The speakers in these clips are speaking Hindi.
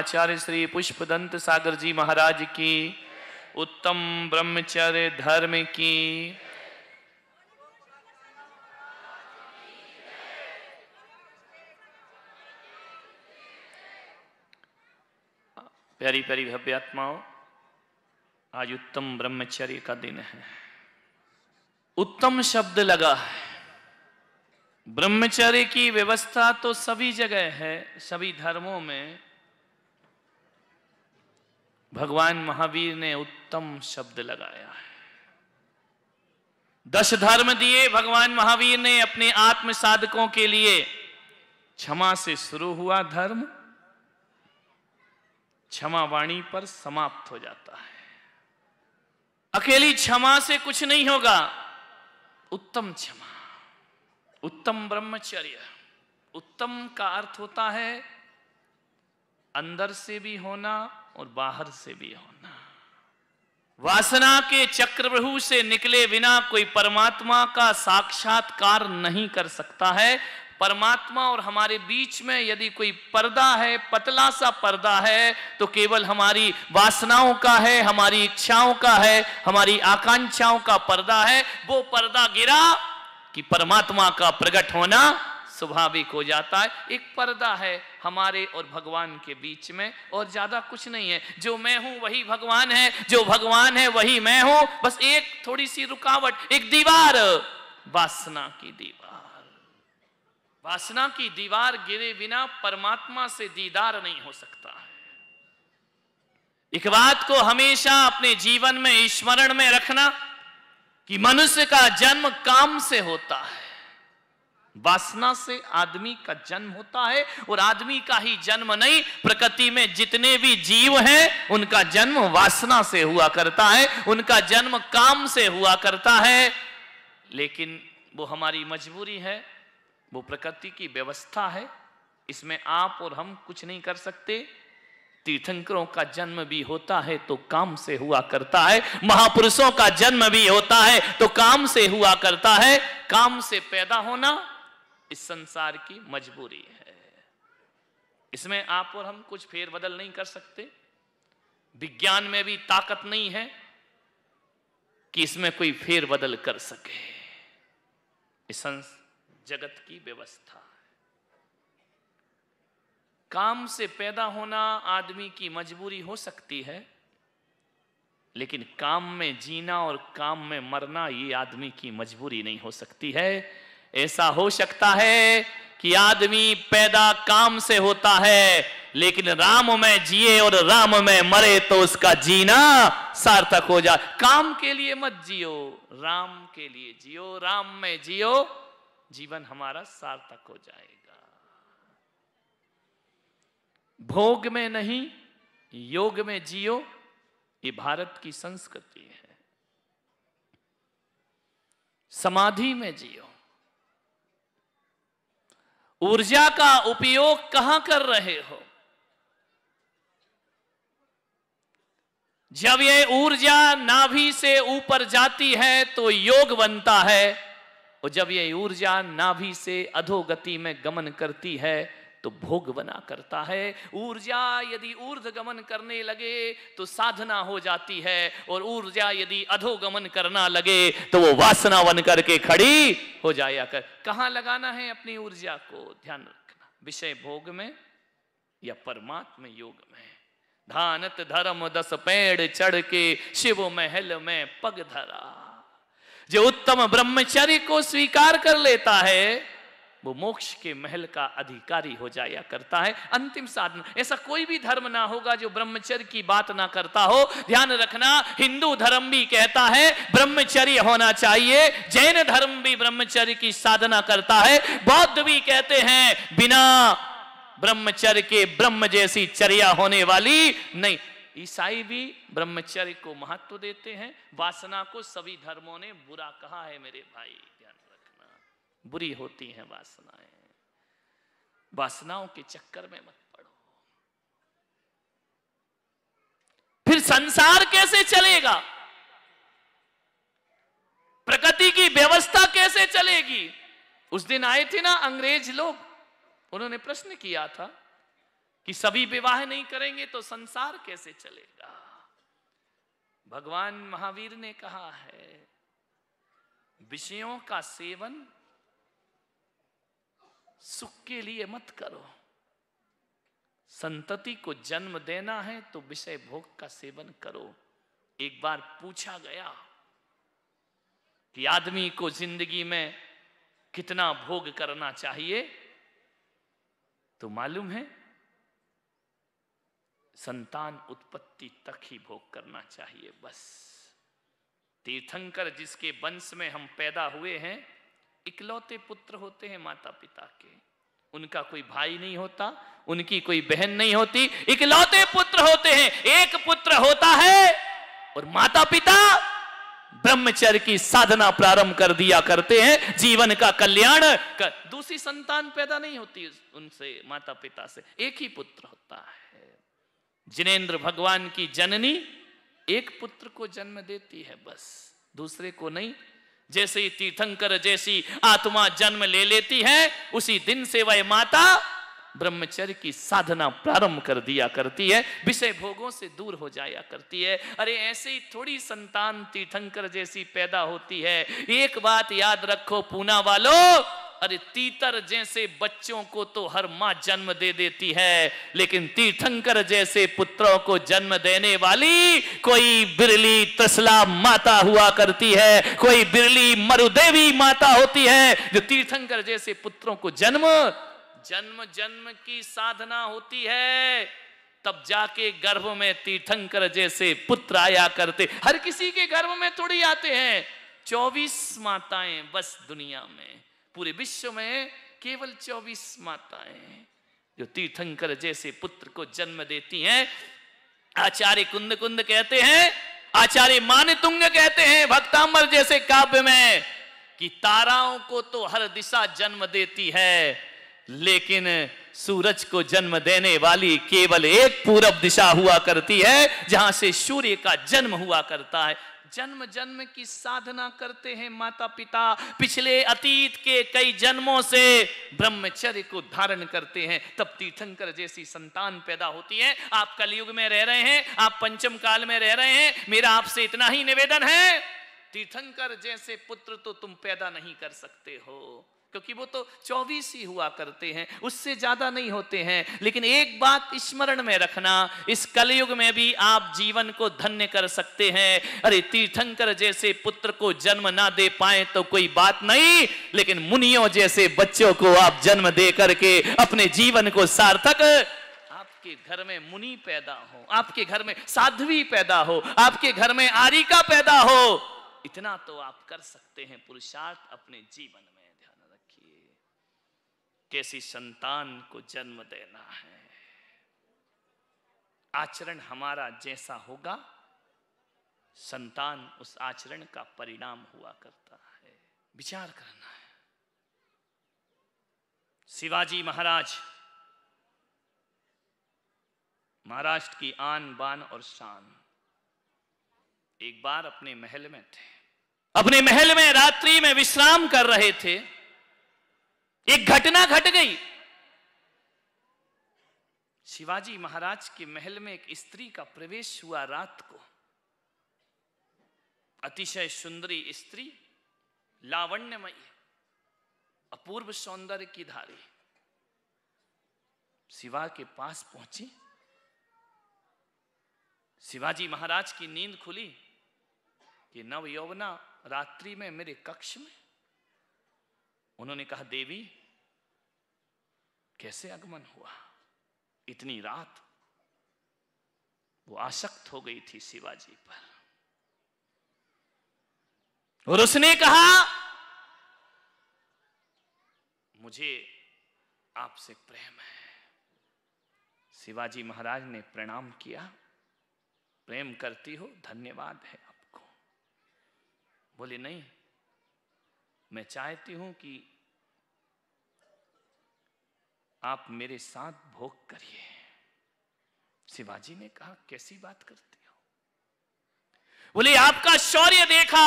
आचार्य श्री पुष्पदंत सागर जी महाराज की उत्तम ब्रह्मचर्य धर्म की प्यारी प्यारी भव्य आत्माओं आज उत्तम ब्रह्मचर्य का दिन है उत्तम शब्द लगा है ब्रह्मचर्य की व्यवस्था तो सभी जगह है सभी धर्मों में भगवान महावीर ने उत्तम शब्द लगाया है दश धर्म दिए भगवान महावीर ने अपने आत्म साधकों के लिए क्षमा से शुरू हुआ धर्म क्षमा वाणी पर समाप्त हो जाता है अकेली क्षमा से कुछ नहीं होगा उत्तम क्षमा उत्तम ब्रह्मचर्य उत्तम का अर्थ होता है अंदर से भी होना और बाहर से भी होना वासना के चक्रव्यूह से निकले बिना कोई परमात्मा का साक्षात्कार नहीं कर सकता है परमात्मा और हमारे बीच में यदि कोई पर्दा है पतला सा पर्दा है तो केवल हमारी वासनाओं का है हमारी इच्छाओं का है हमारी आकांक्षाओं का पर्दा है वो पर्दा गिरा कि परमात्मा का प्रकट होना स्वाभाविक हो जाता है एक पर्दा है हमारे और भगवान के बीच में और ज़्यादा कुछ नहीं है जो मैं हूं वही भगवान है जो भगवान है वही मैं हूं बस एक थोड़ी सी रुकावट एक दीवार वासना की दीवार वासना की दीवार गिरे बिना परमात्मा से दीदार नहीं हो सकता है एक बात को हमेशा अपने जीवन में स्मरण में रखना कि मनुष्य का जन्म काम से होता है वासना से आदमी का जन्म होता है और आदमी का ही जन्म नहीं प्रकृति में जितने भी जीव हैं उनका जन्म वासना से हुआ करता है उनका जन्म काम से हुआ करता है लेकिन वो हमारी मजबूरी है वो प्रकृति की व्यवस्था है इसमें आप और हम कुछ नहीं कर सकते तीर्थंकरों का जन्म भी होता है तो काम से हुआ करता है महापुरुषों का जन्म भी होता है तो काम से हुआ करता है काम से पैदा होना इस संसार की मजबूरी है इसमें आप और हम कुछ फेर बदल नहीं कर सकते विज्ञान में भी ताकत नहीं है कि इसमें कोई फेर बदल कर सके इस जगत की व्यवस्था काम से पैदा होना आदमी की मजबूरी हो सकती है लेकिन काम में जीना और काम में मरना ये आदमी की मजबूरी नहीं हो सकती है ऐसा हो सकता है कि आदमी पैदा काम से होता है लेकिन राम में जिए और राम में मरे तो उसका जीना सार्थक हो जाए काम के लिए मत जियो राम के लिए जियो राम में जियो जीवन हमारा सार्थक हो जाएगा भोग में नहीं योग में जियो ये भारत की संस्कृति है समाधि में जियो ऊर्जा का उपयोग कहां कर रहे हो जब ये ऊर्जा नाभि से ऊपर जाती है तो योग बनता है और जब ये ऊर्जा नाभि से अधोगति में गमन करती है तो भोग बना करता है ऊर्जा यदि ऊर्धगमन करने लगे तो साधना हो जाती है और ऊर्जा यदि अधोगमन करना लगे तो वो वासना बन करके खड़ी हो जाया कर कहा लगाना है अपनी ऊर्जा को ध्यान रखना विषय भोग में या परमात्म योग में धानत धर्म दस पेड़ चढ़ के शिव महल में पग धरा जो उत्तम ब्रह्मचर्य को स्वीकार कर लेता है वो मोक्ष के महल का अधिकारी हो जाया करता है अंतिम साधन ऐसा कोई भी धर्म ना होगा जो ब्रह्मचर्य की बात ना करता हो ध्यान रखना हिंदू धर्म भी कहता है ब्रह्मचर्य होना चाहिए जैन धर्म भी ब्रह्मचर्य की साधना करता है बौद्ध भी कहते हैं बिना ब्रह्मचर्य के ब्रह्म जैसी चर्या होने वाली नहीं ईसाई भी ब्रह्मचर्य को महत्व देते हैं वासना को सभी धर्मों ने बुरा कहा है मेरे भाई बुरी होती हैं वासनाएं वासनाओं के चक्कर में मत पड़ो फिर संसार कैसे चलेगा प्रकृति की व्यवस्था कैसे चलेगी उस दिन आए थे ना अंग्रेज लोग उन्होंने प्रश्न किया था कि सभी विवाह नहीं करेंगे तो संसार कैसे चलेगा भगवान महावीर ने कहा है विषयों का सेवन सुख के लिए मत करो संतति को जन्म देना है तो विषय भोग का सेवन करो एक बार पूछा गया कि आदमी को जिंदगी में कितना भोग करना चाहिए तो मालूम है संतान उत्पत्ति तक ही भोग करना चाहिए बस तीर्थंकर जिसके वंश में हम पैदा हुए हैं इकलौते पुत्र होते हैं माता पिता के उनका कोई भाई नहीं होता उनकी कोई बहन नहीं होती इकलौते पुत्र होते हैं एक पुत्र होता है और माता पिता ब्रह्मचर्य की साधना प्रारंभ कर दिया करते हैं जीवन का कल्याण कर दूसरी संतान पैदा नहीं होती उनसे माता पिता से एक ही पुत्र होता है जिनेन्द्र भगवान की जननी एक पुत्र को जन्म देती है बस दूसरे को नहीं जैसे तीर्थंकर जैसी आत्मा जन्म ले लेती है उसी दिन से वह माता ब्रह्मचर्य की साधना प्रारंभ कर दिया करती है विषय भोगों से दूर हो जाया करती है अरे ऐसे ही थोड़ी संतान तीर्थंकर जैसी पैदा होती है एक बात याद रखो पूना वालों अरे तीतर जैसे बच्चों को तो हर माँ जन्म दे देती है लेकिन तीर्थंकर जैसे पुत्रों को जन्म देने वाली कोई बिरली तसला माता हुआ करती है कोई बिरली मरुदेवी माता होती है जो तीर्थंकर जैसे पुत्रों को जन्म जन्म जन्म की साधना होती है तब जाके गर्भ में तीर्थंकर जैसे पुत्र आया करते हर किसी के गर्भ में थोड़ी आते हैं चौबीस माताएं बस दुनिया में पूरे विश्व में केवल 24 माताएं जो तीर्थंकर जैसे पुत्र को जन्म देती हैं आचार्य कुंद कुंद कहते हैं आचार्य मान तुंग कहते हैं भक्तांबर जैसे काव्य में कि ताराओं को तो हर दिशा जन्म देती है लेकिन सूरज को जन्म देने वाली केवल एक पूरब दिशा हुआ करती है जहां से सूर्य का जन्म हुआ करता है जन्म जन्म की साधना करते हैं माता पिता पिछले अतीत के कई जन्मों से ब्रह्मचर्य को धारण करते हैं तब तीर्थंकर जैसी संतान पैदा होती है आप कलयुग में रह रहे हैं आप पंचम काल में रह रहे हैं मेरा आपसे इतना ही निवेदन है तीर्थंकर जैसे पुत्र तो तुम पैदा नहीं कर सकते हो क्योंकि वो तो चौबीस ही हुआ करते हैं उससे ज्यादा नहीं होते हैं लेकिन एक बात स्मरण में रखना इस कलयुग में भी आप जीवन को धन्य कर सकते हैं अरे तीर्थंकर जैसे पुत्र को जन्म ना दे पाए तो कोई बात नहीं लेकिन मुनियों जैसे बच्चों को आप जन्म दे करके अपने जीवन को सार्थक आपके घर में मुनि पैदा हो आपके घर में साध्वी पैदा हो आपके घर में आरिका पैदा हो इतना तो आप कर सकते हैं पुरुषार्थ अपने जीवन में कैसी संतान को जन्म देना है आचरण हमारा जैसा होगा संतान उस आचरण का परिणाम हुआ करता है विचार करना है शिवाजी महाराज महाराष्ट्र की आन बान और शान एक बार अपने महल में थे अपने महल में रात्रि में विश्राम कर रहे थे एक घटना घट गई शिवाजी महाराज के महल में एक स्त्री का प्रवेश हुआ रात को अतिशय सुंदरी स्त्री लावण्यमयी अपूर्व सौंदर्य की धारी शिवा के पास पहुंची शिवाजी महाराज की नींद खुली कि नव यौवना रात्रि में मेरे कक्ष में उन्होंने कहा देवी कैसे आगमन हुआ इतनी रात वो आसक्त हो गई थी शिवाजी पर और उसने कहा मुझे आपसे प्रेम है शिवाजी महाराज ने प्रणाम किया प्रेम करती हो धन्यवाद है आपको बोले नहीं मैं चाहती हूं कि आप मेरे साथ भोग करिए शिवाजी ने कहा कैसी बात करती हो बोले आपका शौर्य देखा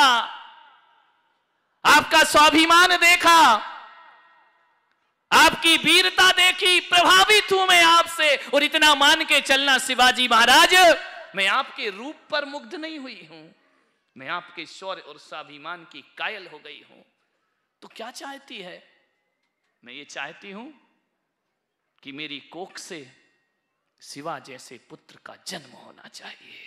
आपका स्वाभिमान देखा आपकी वीरता देखी प्रभावित हूं मैं आपसे और इतना मान के चलना शिवाजी महाराज मैं आपके रूप पर मुग्ध नहीं हुई हूं मैं आपके शौर्य और स्वाभिमान की कायल हो गई हूं तो क्या चाहती है मैं ये चाहती हूं कि मेरी कोख से शिवा जैसे पुत्र का जन्म होना चाहिए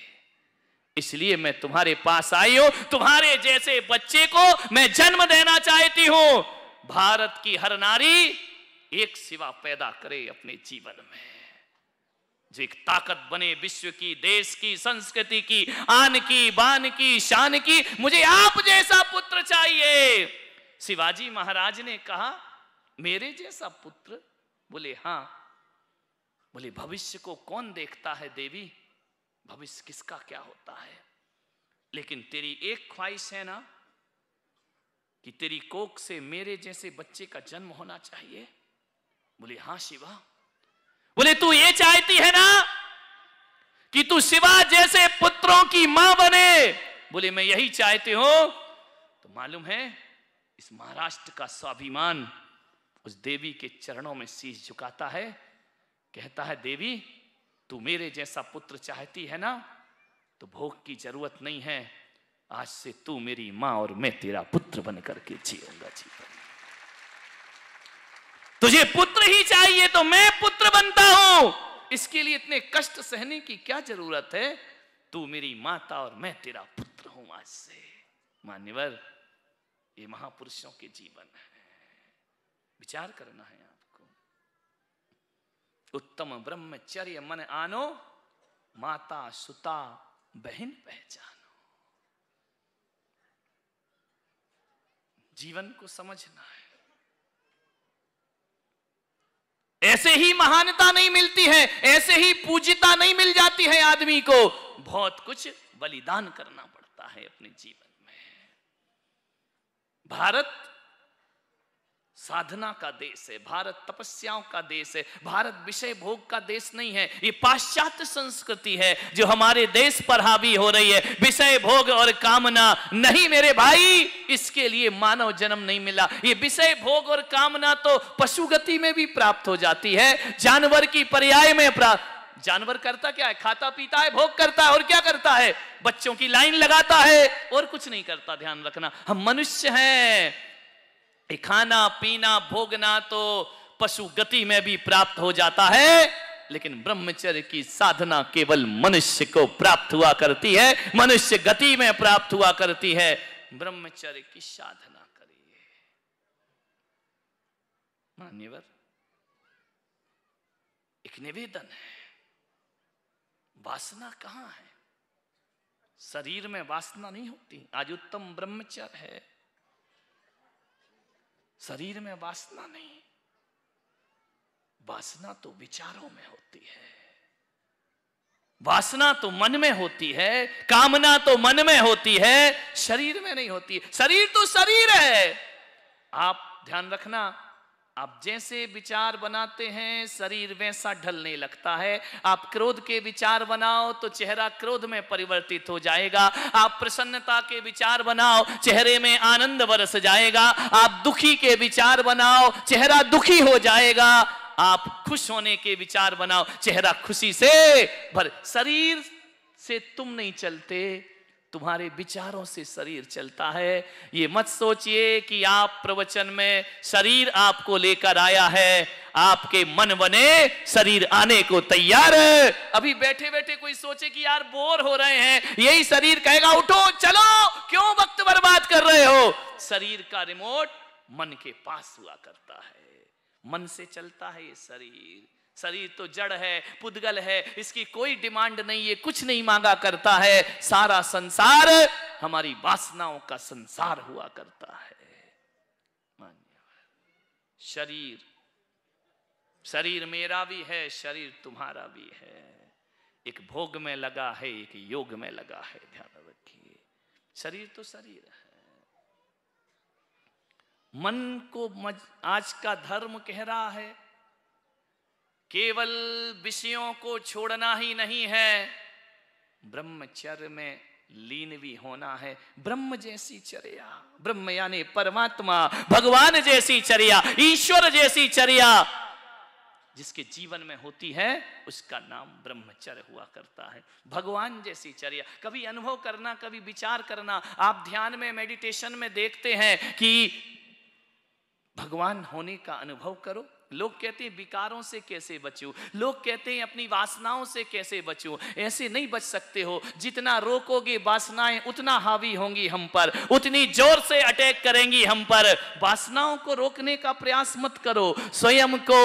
इसलिए मैं तुम्हारे पास आई हूं तुम्हारे जैसे बच्चे को मैं जन्म देना चाहती हूं भारत की हर नारी एक शिवा पैदा करे अपने जीवन में जो एक ताकत बने विश्व की देश की संस्कृति की आन की बान की शान की मुझे आप जैसा पुत्र चाहिए शिवाजी महाराज ने कहा मेरे जैसा पुत्र बोले हाँ बोले भविष्य को कौन देखता है देवी भविष्य किसका क्या होता है लेकिन तेरी एक ख्वाहिश है ना कि तेरी कोख से मेरे जैसे बच्चे का जन्म होना चाहिए बोले हां शिवा बोले तू ये चाहती है ना कि तू शिवा जैसे पुत्रों की मां बने बोले मैं यही चाहती हूं तो मालूम है इस महाराष्ट्र का स्वाभिमान उस देवी के चरणों में शीश झुकाता है कहता है देवी तू मेरे जैसा पुत्र चाहती है ना तो भोग की जरूरत नहीं है आज से तू मेरी मां और मैं तेरा पुत्र बन करके जीऊंगा जी तुझे पुत्र ही चाहिए तो मैं पुत्र बनता हूं इसके लिए इतने कष्ट सहने की क्या जरूरत है तू मेरी माता और मैं तेरा पुत्र हूं आज से मान्यवर ये महापुरुषों के जीवन है विचार करना है आपको उत्तम ब्रह्मचर्य मन आनो माता सुता बहन पहचानो जीवन को समझना है ऐसे ही महानता नहीं मिलती है ऐसे ही पूजिता नहीं मिल जाती है आदमी को बहुत कुछ बलिदान करना पड़ता है अपने जीवन भारत साधना का देश है भारत तपस्याओं का देश है भारत विषय भोग का देश नहीं है ये पाश्चात्य संस्कृति है जो हमारे देश पर हावी हो रही है विषय भोग और कामना नहीं मेरे भाई इसके लिए मानव जन्म नहीं मिला ये विषय भोग और कामना तो पशुगति में भी प्राप्त हो जाती है जानवर की पर्याय में प्राप्त जानवर करता क्या है खाता पीता है भोग करता है और क्या करता है बच्चों की लाइन लगाता है और कुछ नहीं करता ध्यान रखना हम मनुष्य हैं खाना पीना भोगना तो पशु गति में भी प्राप्त हो जाता है लेकिन ब्रह्मचर्य की साधना केवल मनुष्य को प्राप्त हुआ करती है मनुष्य गति में प्राप्त हुआ करती है ब्रह्मचर्य की साधना करिए मान्यवर एक निवेदन है वासना कहाँ है शरीर में वासना नहीं होती आज उत्तम ब्रह्मचर है शरीर में वासना नहीं वासना तो विचारों में होती है वासना तो मन में होती है कामना तो मन में होती है शरीर में नहीं होती शरीर तो शरीर है आप ध्यान रखना आप जैसे विचार बनाते हैं शरीर वैसा ढलने लगता है आप क्रोध के विचार बनाओ तो चेहरा क्रोध में परिवर्तित हो जाएगा आप प्रसन्नता के विचार बनाओ चेहरे में आनंद बरस जाएगा आप दुखी के विचार बनाओ चेहरा दुखी हो जाएगा आप खुश होने के विचार बनाओ चेहरा खुशी से भर शरीर से तुम नहीं चलते तुम्हारे विचारों से शरीर चलता है ये मत सोचिए कि आप प्रवचन में शरीर आपको लेकर आया है आपके मन बने शरीर आने को तैयार है अभी बैठे बैठे कोई सोचे कि यार बोर हो रहे हैं यही शरीर कहेगा उठो चलो क्यों वक्त बर्बाद कर रहे हो शरीर का रिमोट मन के पास हुआ करता है मन से चलता है ये शरीर शरीर तो जड़ है पुद्गल है इसकी कोई डिमांड नहीं है कुछ नहीं मांगा करता है सारा संसार हमारी वासनाओं का संसार हुआ करता है शरीर शरीर मेरा भी है शरीर तुम्हारा भी है एक भोग में लगा है एक योग में लगा है ध्यान रखिए शरीर तो शरीर है मन को मज, आज का धर्म कह रहा है केवल विषयों को छोड़ना ही नहीं है ब्रह्मचर्य में लीन भी होना है ब्रह्म जैसी चर्या ब्रह्म यानी परमात्मा भगवान जैसी चर्या ईश्वर जैसी चर्या जिसके जीवन में होती है उसका नाम ब्रह्मचर्य हुआ करता है भगवान जैसी चर्या कभी अनुभव करना कभी विचार करना आप ध्यान में मेडिटेशन में देखते हैं कि भगवान होने का अनुभव करो लोग कहते हैं विकारों से कैसे बचूं लोग कहते हैं अपनी वासनाओं से कैसे बचूं ऐसे नहीं बच सकते हो जितना रोकोगे वासनाएं उतना हावी होंगी हम पर उतनी जोर से अटैक करेंगी हम पर वासनाओं को रोकने का प्रयास मत करो स्वयं को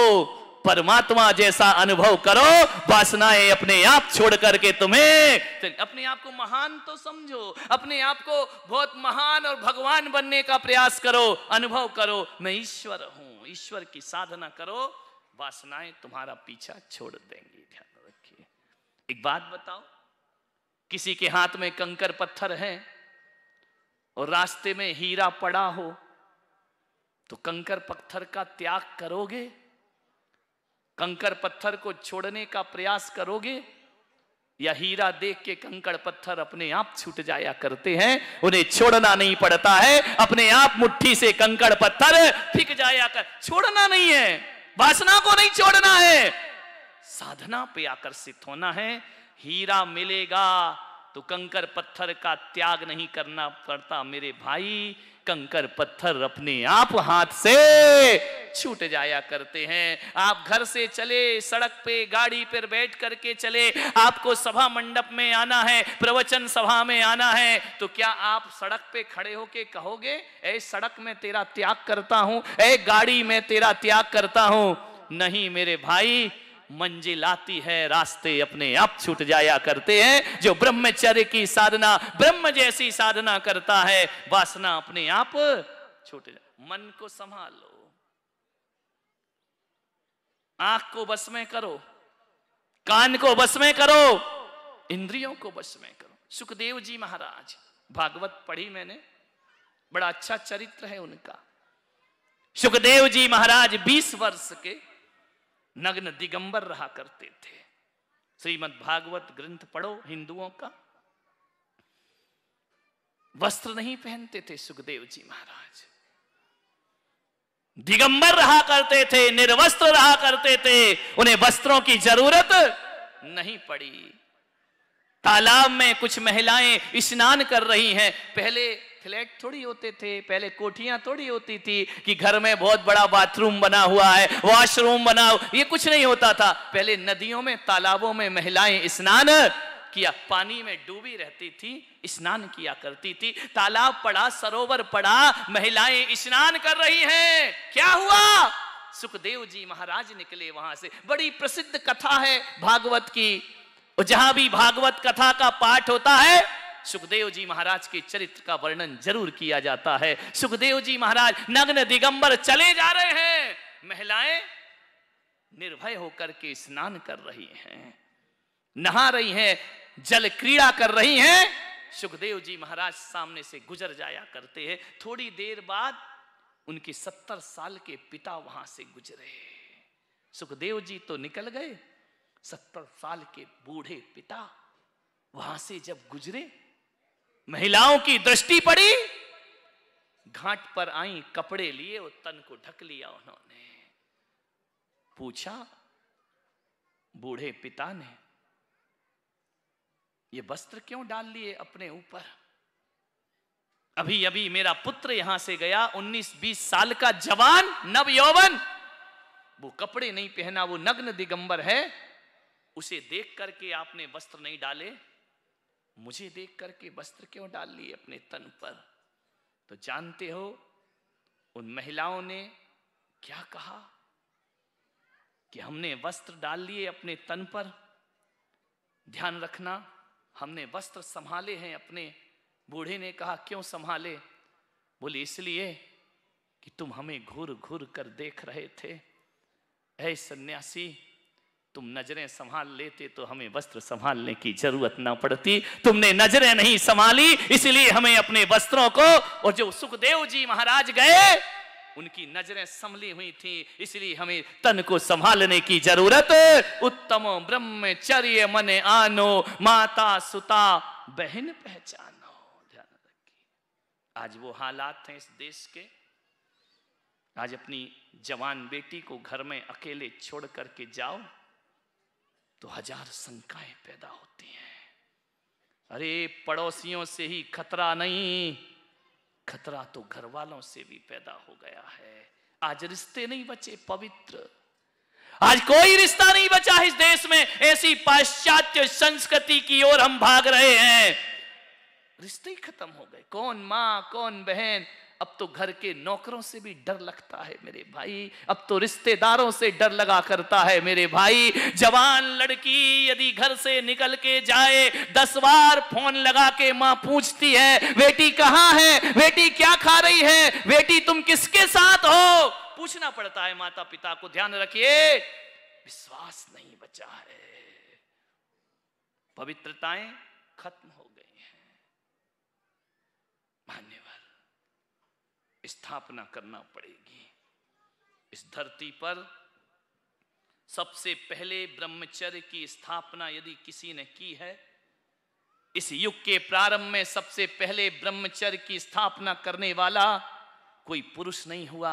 परमात्मा जैसा अनुभव करो वासनाएं अपने आप छोड़ करके तुम्हें तो अपने आप को महान तो समझो अपने आप को बहुत महान और भगवान बनने का प्रयास करो अनुभव करो मैं ईश्वर हूं ईश्वर की साधना करो वासनाएं तुम्हारा पीछा छोड़ देंगी ध्यान रखिए एक बात बताओ किसी के हाथ में कंकर पत्थर है और रास्ते में हीरा पड़ा हो तो कंकर पत्थर का त्याग करोगे कंकर पत्थर को छोड़ने का प्रयास करोगे या हीरा देख के कंकड़ पत्थर अपने आप छूट जाया करते हैं उन्हें छोड़ना नहीं पड़ता है अपने आप मुट्ठी से कंकड़ पत्थर फिक जाया कर छोड़ना नहीं है वासना को नहीं छोड़ना है साधना पे आकर्षित होना है हीरा मिलेगा तो कंकर पत्थर का त्याग नहीं करना पड़ता मेरे भाई कंकर पत्थर अपने आप हाथ से छूट जाया करते हैं आप घर से चले सड़क पे गाड़ी पर बैठ करके चले आपको सभा मंडप में आना है प्रवचन सभा में आना है तो क्या आप सड़क पे खड़े होके कहोगे ए सड़क में तेरा त्याग करता हूं ए गाड़ी में तेरा त्याग करता हूं नहीं मेरे भाई मंजिल आती है रास्ते अपने आप छूट जाया करते हैं जो ब्रह्मचर्य की साधना ब्रह्म जैसी साधना करता है वासना अपने आप छूट मन को संभालो आंख को बस में करो कान को बस में करो इंद्रियों को बस में करो सुखदेव जी महाराज भागवत पढ़ी मैंने बड़ा अच्छा चरित्र है उनका सुखदेव जी महाराज 20 वर्ष के नग्न दिगंबर रहा करते थे श्रीमद भागवत ग्रंथ पढ़ो हिंदुओं का वस्त्र नहीं पहनते थे सुखदेव जी महाराज दिगंबर रहा करते थे निर्वस्त्र रहा करते थे उन्हें वस्त्रों की जरूरत नहीं पड़ी तालाब में कुछ महिलाएं स्नान कर रही हैं पहले फ्लैट थोड़ी होते थे पहले कोठियां थोड़ी होती थी कि घर में बहुत बड़ा बाथरूम बना हुआ है वॉशरूम बना ये कुछ नहीं होता था पहले नदियों में तालाबों में महिलाएं स्नान किया पानी में डूबी रहती थी स्नान किया करती थी तालाब पड़ा सरोवर पड़ा महिलाएं स्नान कर रही हैं क्या हुआ सुखदेव जी महाराज निकले वहां से बड़ी प्रसिद्ध कथा है भागवत की जहां भी भागवत कथा का पाठ होता है सुखदेव जी महाराज के चरित्र का वर्णन जरूर किया जाता है सुखदेव जी महाराज नग्न दिगंबर चले जा रहे हैं महिलाएं निर्भय होकर के स्नान कर रही हैं नहा रही हैं जल क्रीड़ा कर रही हैं सुखदेव जी महाराज सामने से गुजर जाया करते हैं थोड़ी देर बाद उनके सत्तर साल के पिता वहां से गुजरे सुखदेव जी तो निकल गए सत्तर साल के बूढ़े पिता वहां से जब गुजरे महिलाओं की दृष्टि पड़ी घाट पर आई कपड़े लिए और तन को ढक लिया उन्होंने पूछा बूढ़े पिता ने ये वस्त्र क्यों डाल लिए अपने ऊपर अभी अभी मेरा पुत्र यहां से गया 19-20 साल का जवान नव यौवन वो कपड़े नहीं पहना वो नग्न दिगंबर है उसे देख करके आपने वस्त्र नहीं डाले मुझे देख करके वस्त्र क्यों डाल लिए अपने तन पर तो जानते हो उन महिलाओं ने क्या कहा कि हमने वस्त्र डाल लिए अपने तन पर ध्यान रखना हमने वस्त्र संभाले हैं अपने बूढ़े ने कहा क्यों संभाले बोले इसलिए कि तुम हमें घूर घूर कर देख रहे थे ऐ सन्यासी तुम नजरें संभाल लेते तो हमें वस्त्र संभालने की जरूरत ना पड़ती तुमने नजरें नहीं संभाली इसलिए हमें अपने वस्त्रों को और जो सुखदेव जी महाराज गए उनकी नजरें संभली हुई थी इसलिए हमें तन को संभालने की जरूरत उत्तम ब्रह्मचर्य मन आनो माता सुता बहन पहचानो ध्यान रखिए आज वो हालात थे इस देश के आज अपनी जवान बेटी को घर में अकेले छोड़ करके जाओ तो हजार शंकाएं पैदा होती हैं अरे पड़ोसियों से ही खतरा नहीं खतरा तो घर वालों से भी पैदा हो गया है आज रिश्ते नहीं बचे पवित्र आज कोई रिश्ता नहीं बचा इस देश में ऐसी पाश्चात्य संस्कृति की ओर हम भाग रहे हैं रिश्ते ही खत्म हो गए कौन माँ कौन बहन अब तो घर के नौकरों से भी डर लगता है मेरे भाई अब तो रिश्तेदारों से डर लगा करता है मेरे भाई जवान लड़की यदि घर से निकल के जाए दस बार फोन लगा के माँ पूछती है बेटी कहाँ है बेटी क्या खा रही है बेटी तुम किसके साथ हो पूछना पड़ता है माता पिता को ध्यान रखिए विश्वास नहीं बचा है पवित्रताएं खत्म हो गई हैं धन्यवाद स्थापना करना पड़ेगी इस धरती पर सबसे पहले ब्रह्मचर्य की स्थापना यदि किसी ने की है इस युग के प्रारंभ में सबसे पहले ब्रह्मचर्य की स्थापना करने वाला कोई पुरुष नहीं हुआ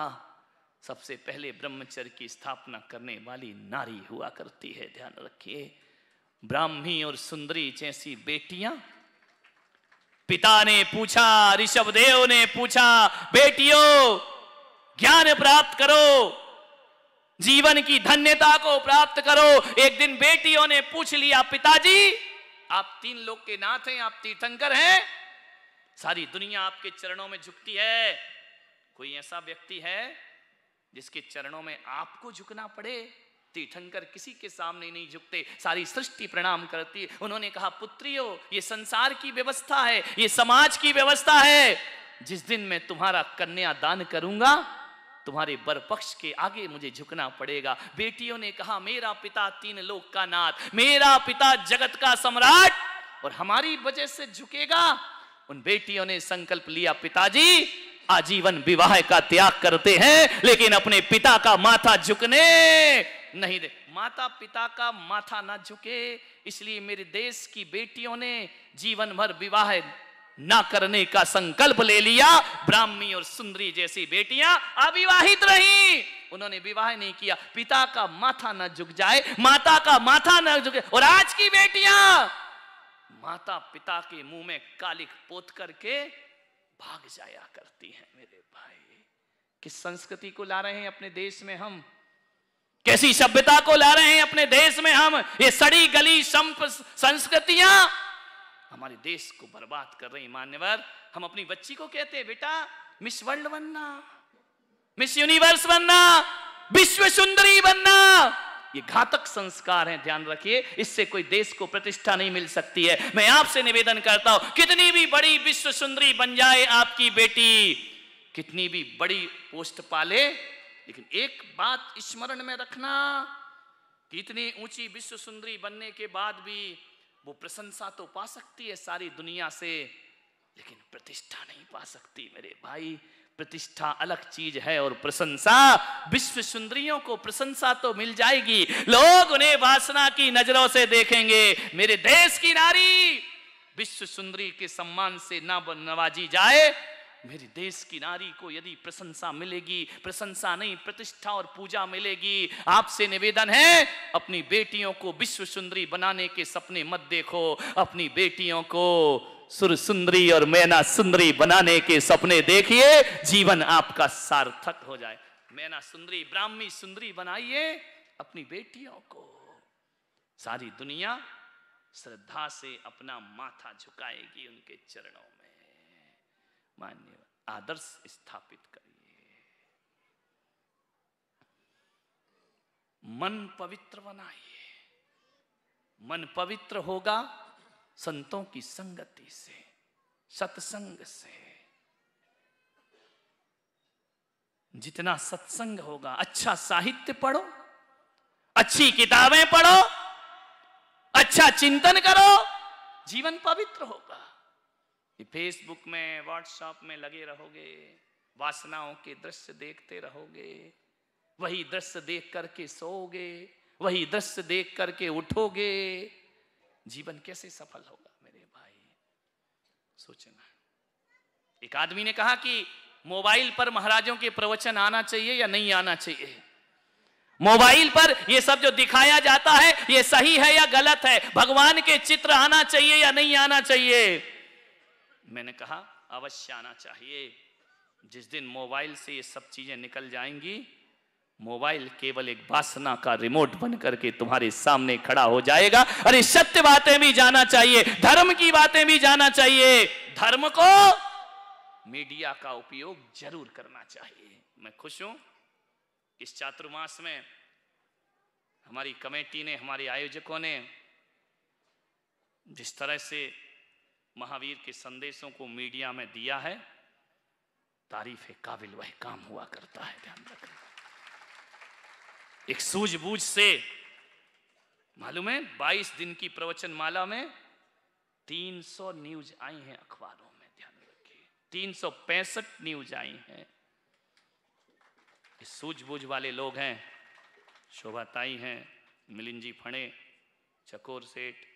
सबसे पहले ब्रह्मचर्य की स्थापना करने वाली नारी हुआ करती है ध्यान रखिए ब्राह्मी और सुंदरी जैसी बेटियां पिता ने पूछा ऋषभ देव ने पूछा बेटियों ज्ञान प्राप्त करो जीवन की धन्यता को प्राप्त करो एक दिन बेटियों ने पूछ लिया पिताजी आप तीन लोग के नाथ हैं आप तीर्थंकर हैं सारी दुनिया आपके चरणों में झुकती है कोई ऐसा व्यक्ति है जिसके चरणों में आपको झुकना पड़े तीर्थंकर किसी के सामने नहीं झुकते सारी सृष्टि प्रणाम करती उन्होंने कहा पुत्रियो ये संसार की व्यवस्था है ये समाज की व्यवस्था है जिस दिन मैं तुम्हारा कन्या दान करूंगा तुम्हारे बरपक्ष के आगे मुझे झुकना पड़ेगा बेटियों ने कहा मेरा पिता तीन लोक का नाथ मेरा पिता जगत का सम्राट और हमारी वजह से झुकेगा उन बेटियों ने संकल्प लिया पिताजी आजीवन विवाह का त्याग करते हैं लेकिन अपने पिता का माथा झुकने नहीं दे माता पिता का माथा ना झुके इसलिए मेरे देश की बेटियों ने जीवन भर विवाह ना करने का संकल्प ले लिया ब्राह्मी और सुंदरी जैसी बेटियां अविवाहित रही उन्होंने विवाह नहीं किया पिता का माथा ना झुक जाए माता का माथा ना झुके और आज की बेटियां माता पिता के मुंह में कालिक पोत करके भाग जाया करती हैं मेरे भाई किस संस्कृति को ला रहे हैं अपने देश में हम कैसी सभ्यता को ला रहे हैं अपने देश में हम ये सड़ी गली संस्कृतियां हमारे देश को बर्बाद कर रही मान्यवर हम अपनी बच्ची को कहते हैं बेटा मिस वर्ल्ड बनना मिस यूनिवर्स बनना विश्व सुंदरी बनना ये घातक संस्कार है ध्यान रखिए इससे कोई देश को प्रतिष्ठा नहीं मिल सकती है मैं आपसे निवेदन करता हूं कितनी भी बड़ी विश्व सुंदरी बन जाए आपकी बेटी कितनी भी बड़ी पोस्ट पाले लेकिन एक बात स्मरण में रखना कि इतनी ऊंची विश्व सुंदरी बनने के बाद भी वो प्रशंसा तो पा सकती है सारी दुनिया से लेकिन प्रतिष्ठा नहीं पा सकती मेरे भाई प्रतिष्ठा अलग चीज है और प्रशंसा विश्व सुंदरियों को प्रशंसा तो मिल जाएगी लोग उन्हें वासना की नजरों से देखेंगे मेरे देश की नारी विश्व सुंदरी के सम्मान से ना नवाजी जाए मेरी देश की नारी को यदि प्रशंसा मिलेगी प्रशंसा नहीं प्रतिष्ठा और पूजा मिलेगी आपसे निवेदन है अपनी बेटियों को विश्व सुंदरी बनाने के सपने मत देखो अपनी बेटियों को सुर सुंदरी और मैना सुंदरी बनाने के सपने देखिए जीवन आपका सार्थक हो जाए मैना सुंदरी ब्राह्मी सुंदरी बनाइए अपनी बेटियों को सारी दुनिया श्रद्धा से अपना माथा झुकाएगी उनके चरणों में मान्य आदर्श स्थापित करिए मन पवित्र बनाइए मन पवित्र होगा संतों की संगति से सत्संग से जितना सत्संग होगा अच्छा साहित्य पढ़ो अच्छी किताबें पढ़ो अच्छा चिंतन करो जीवन पवित्र होगा फेसबुक में व्हाट्सएप में लगे रहोगे वासनाओं के दृश्य देखते रहोगे वही दृश्य देख करके सोओगे वही दृश्य देख करके उठोगे जीवन कैसे सफल होगा मेरे भाई सोचना एक आदमी ने कहा कि मोबाइल पर महाराजों के प्रवचन आना चाहिए या नहीं आना चाहिए मोबाइल पर ये सब जो दिखाया जाता है ये सही है या गलत है भगवान के चित्र आना चाहिए या नहीं आना चाहिए मैंने कहा अवश्य आना चाहिए जिस दिन मोबाइल से ये सब चीज़ें निकल जाएंगी मोबाइल केवल एक वासना का रिमोट बन करके तुम्हारे सामने खड़ा हो जाएगा अरे सत्य बातें भी जाना चाहिए धर्म की बातें भी जाना चाहिए धर्म को मीडिया का उपयोग जरूर करना चाहिए मैं खुश हूं इस चातुर्मास में हमारी कमेटी ने हमारे आयोजकों ने जिस तरह से महावीर के संदेशों को मीडिया में दिया है तारीफ काबिल वह काम हुआ करता है ध्यान रखना एक सूझबूझ से मालूम है 22 दिन की प्रवचन माला में 300 न्यूज आई हैं अखबारों में ध्यान रखिए तीन न्यूज आई हैं सूझबूझ वाले लोग हैं शोभाताई हैं मिलिंजी फणे चकोर सेठ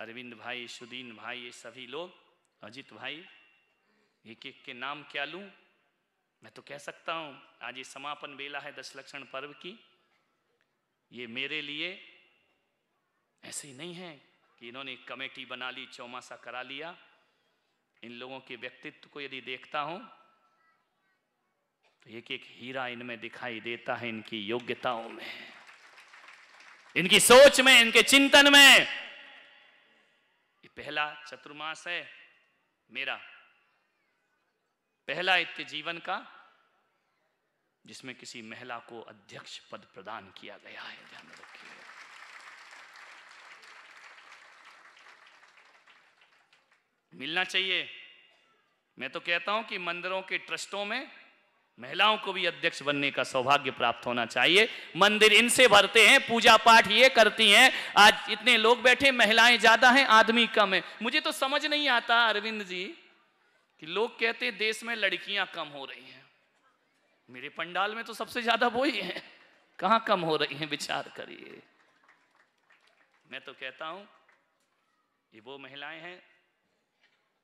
अरविंद भाई सुदीन भाई ये सभी लोग अजित भाई एक एक के नाम क्या लूं मैं तो कह सकता हूं आज ये समापन बेला है दस लक्षण पर्व की ये मेरे लिए ऐसे ही नहीं है कि इन्होंने कमेटी बना ली चौमासा करा लिया इन लोगों के व्यक्तित्व को यदि देखता हूं तो एक एक हीरा इनमें दिखाई देता है इनकी योग्यताओं में इनकी सोच में इनके चिंतन में पहला चतुर्मास है मेरा पहला इत्य जीवन का जिसमें किसी महिला को अध्यक्ष पद प्रदान किया गया है ध्यान रखिए मिलना चाहिए मैं तो कहता हूं कि मंदिरों के ट्रस्टों में महिलाओं को भी अध्यक्ष बनने का सौभाग्य प्राप्त होना चाहिए मंदिर इनसे भरते हैं पूजा पाठ ये करती हैं आज इतने लोग बैठे महिलाएं ज्यादा हैं आदमी कम है मुझे तो समझ नहीं आता अरविंद जी कि लोग कहते देश में लड़कियां कम हो रही हैं मेरे पंडाल में तो सबसे ज्यादा वो ही है कहां कम हो रही है विचार करिए मैं तो कहता हूं ये वो महिलाएं हैं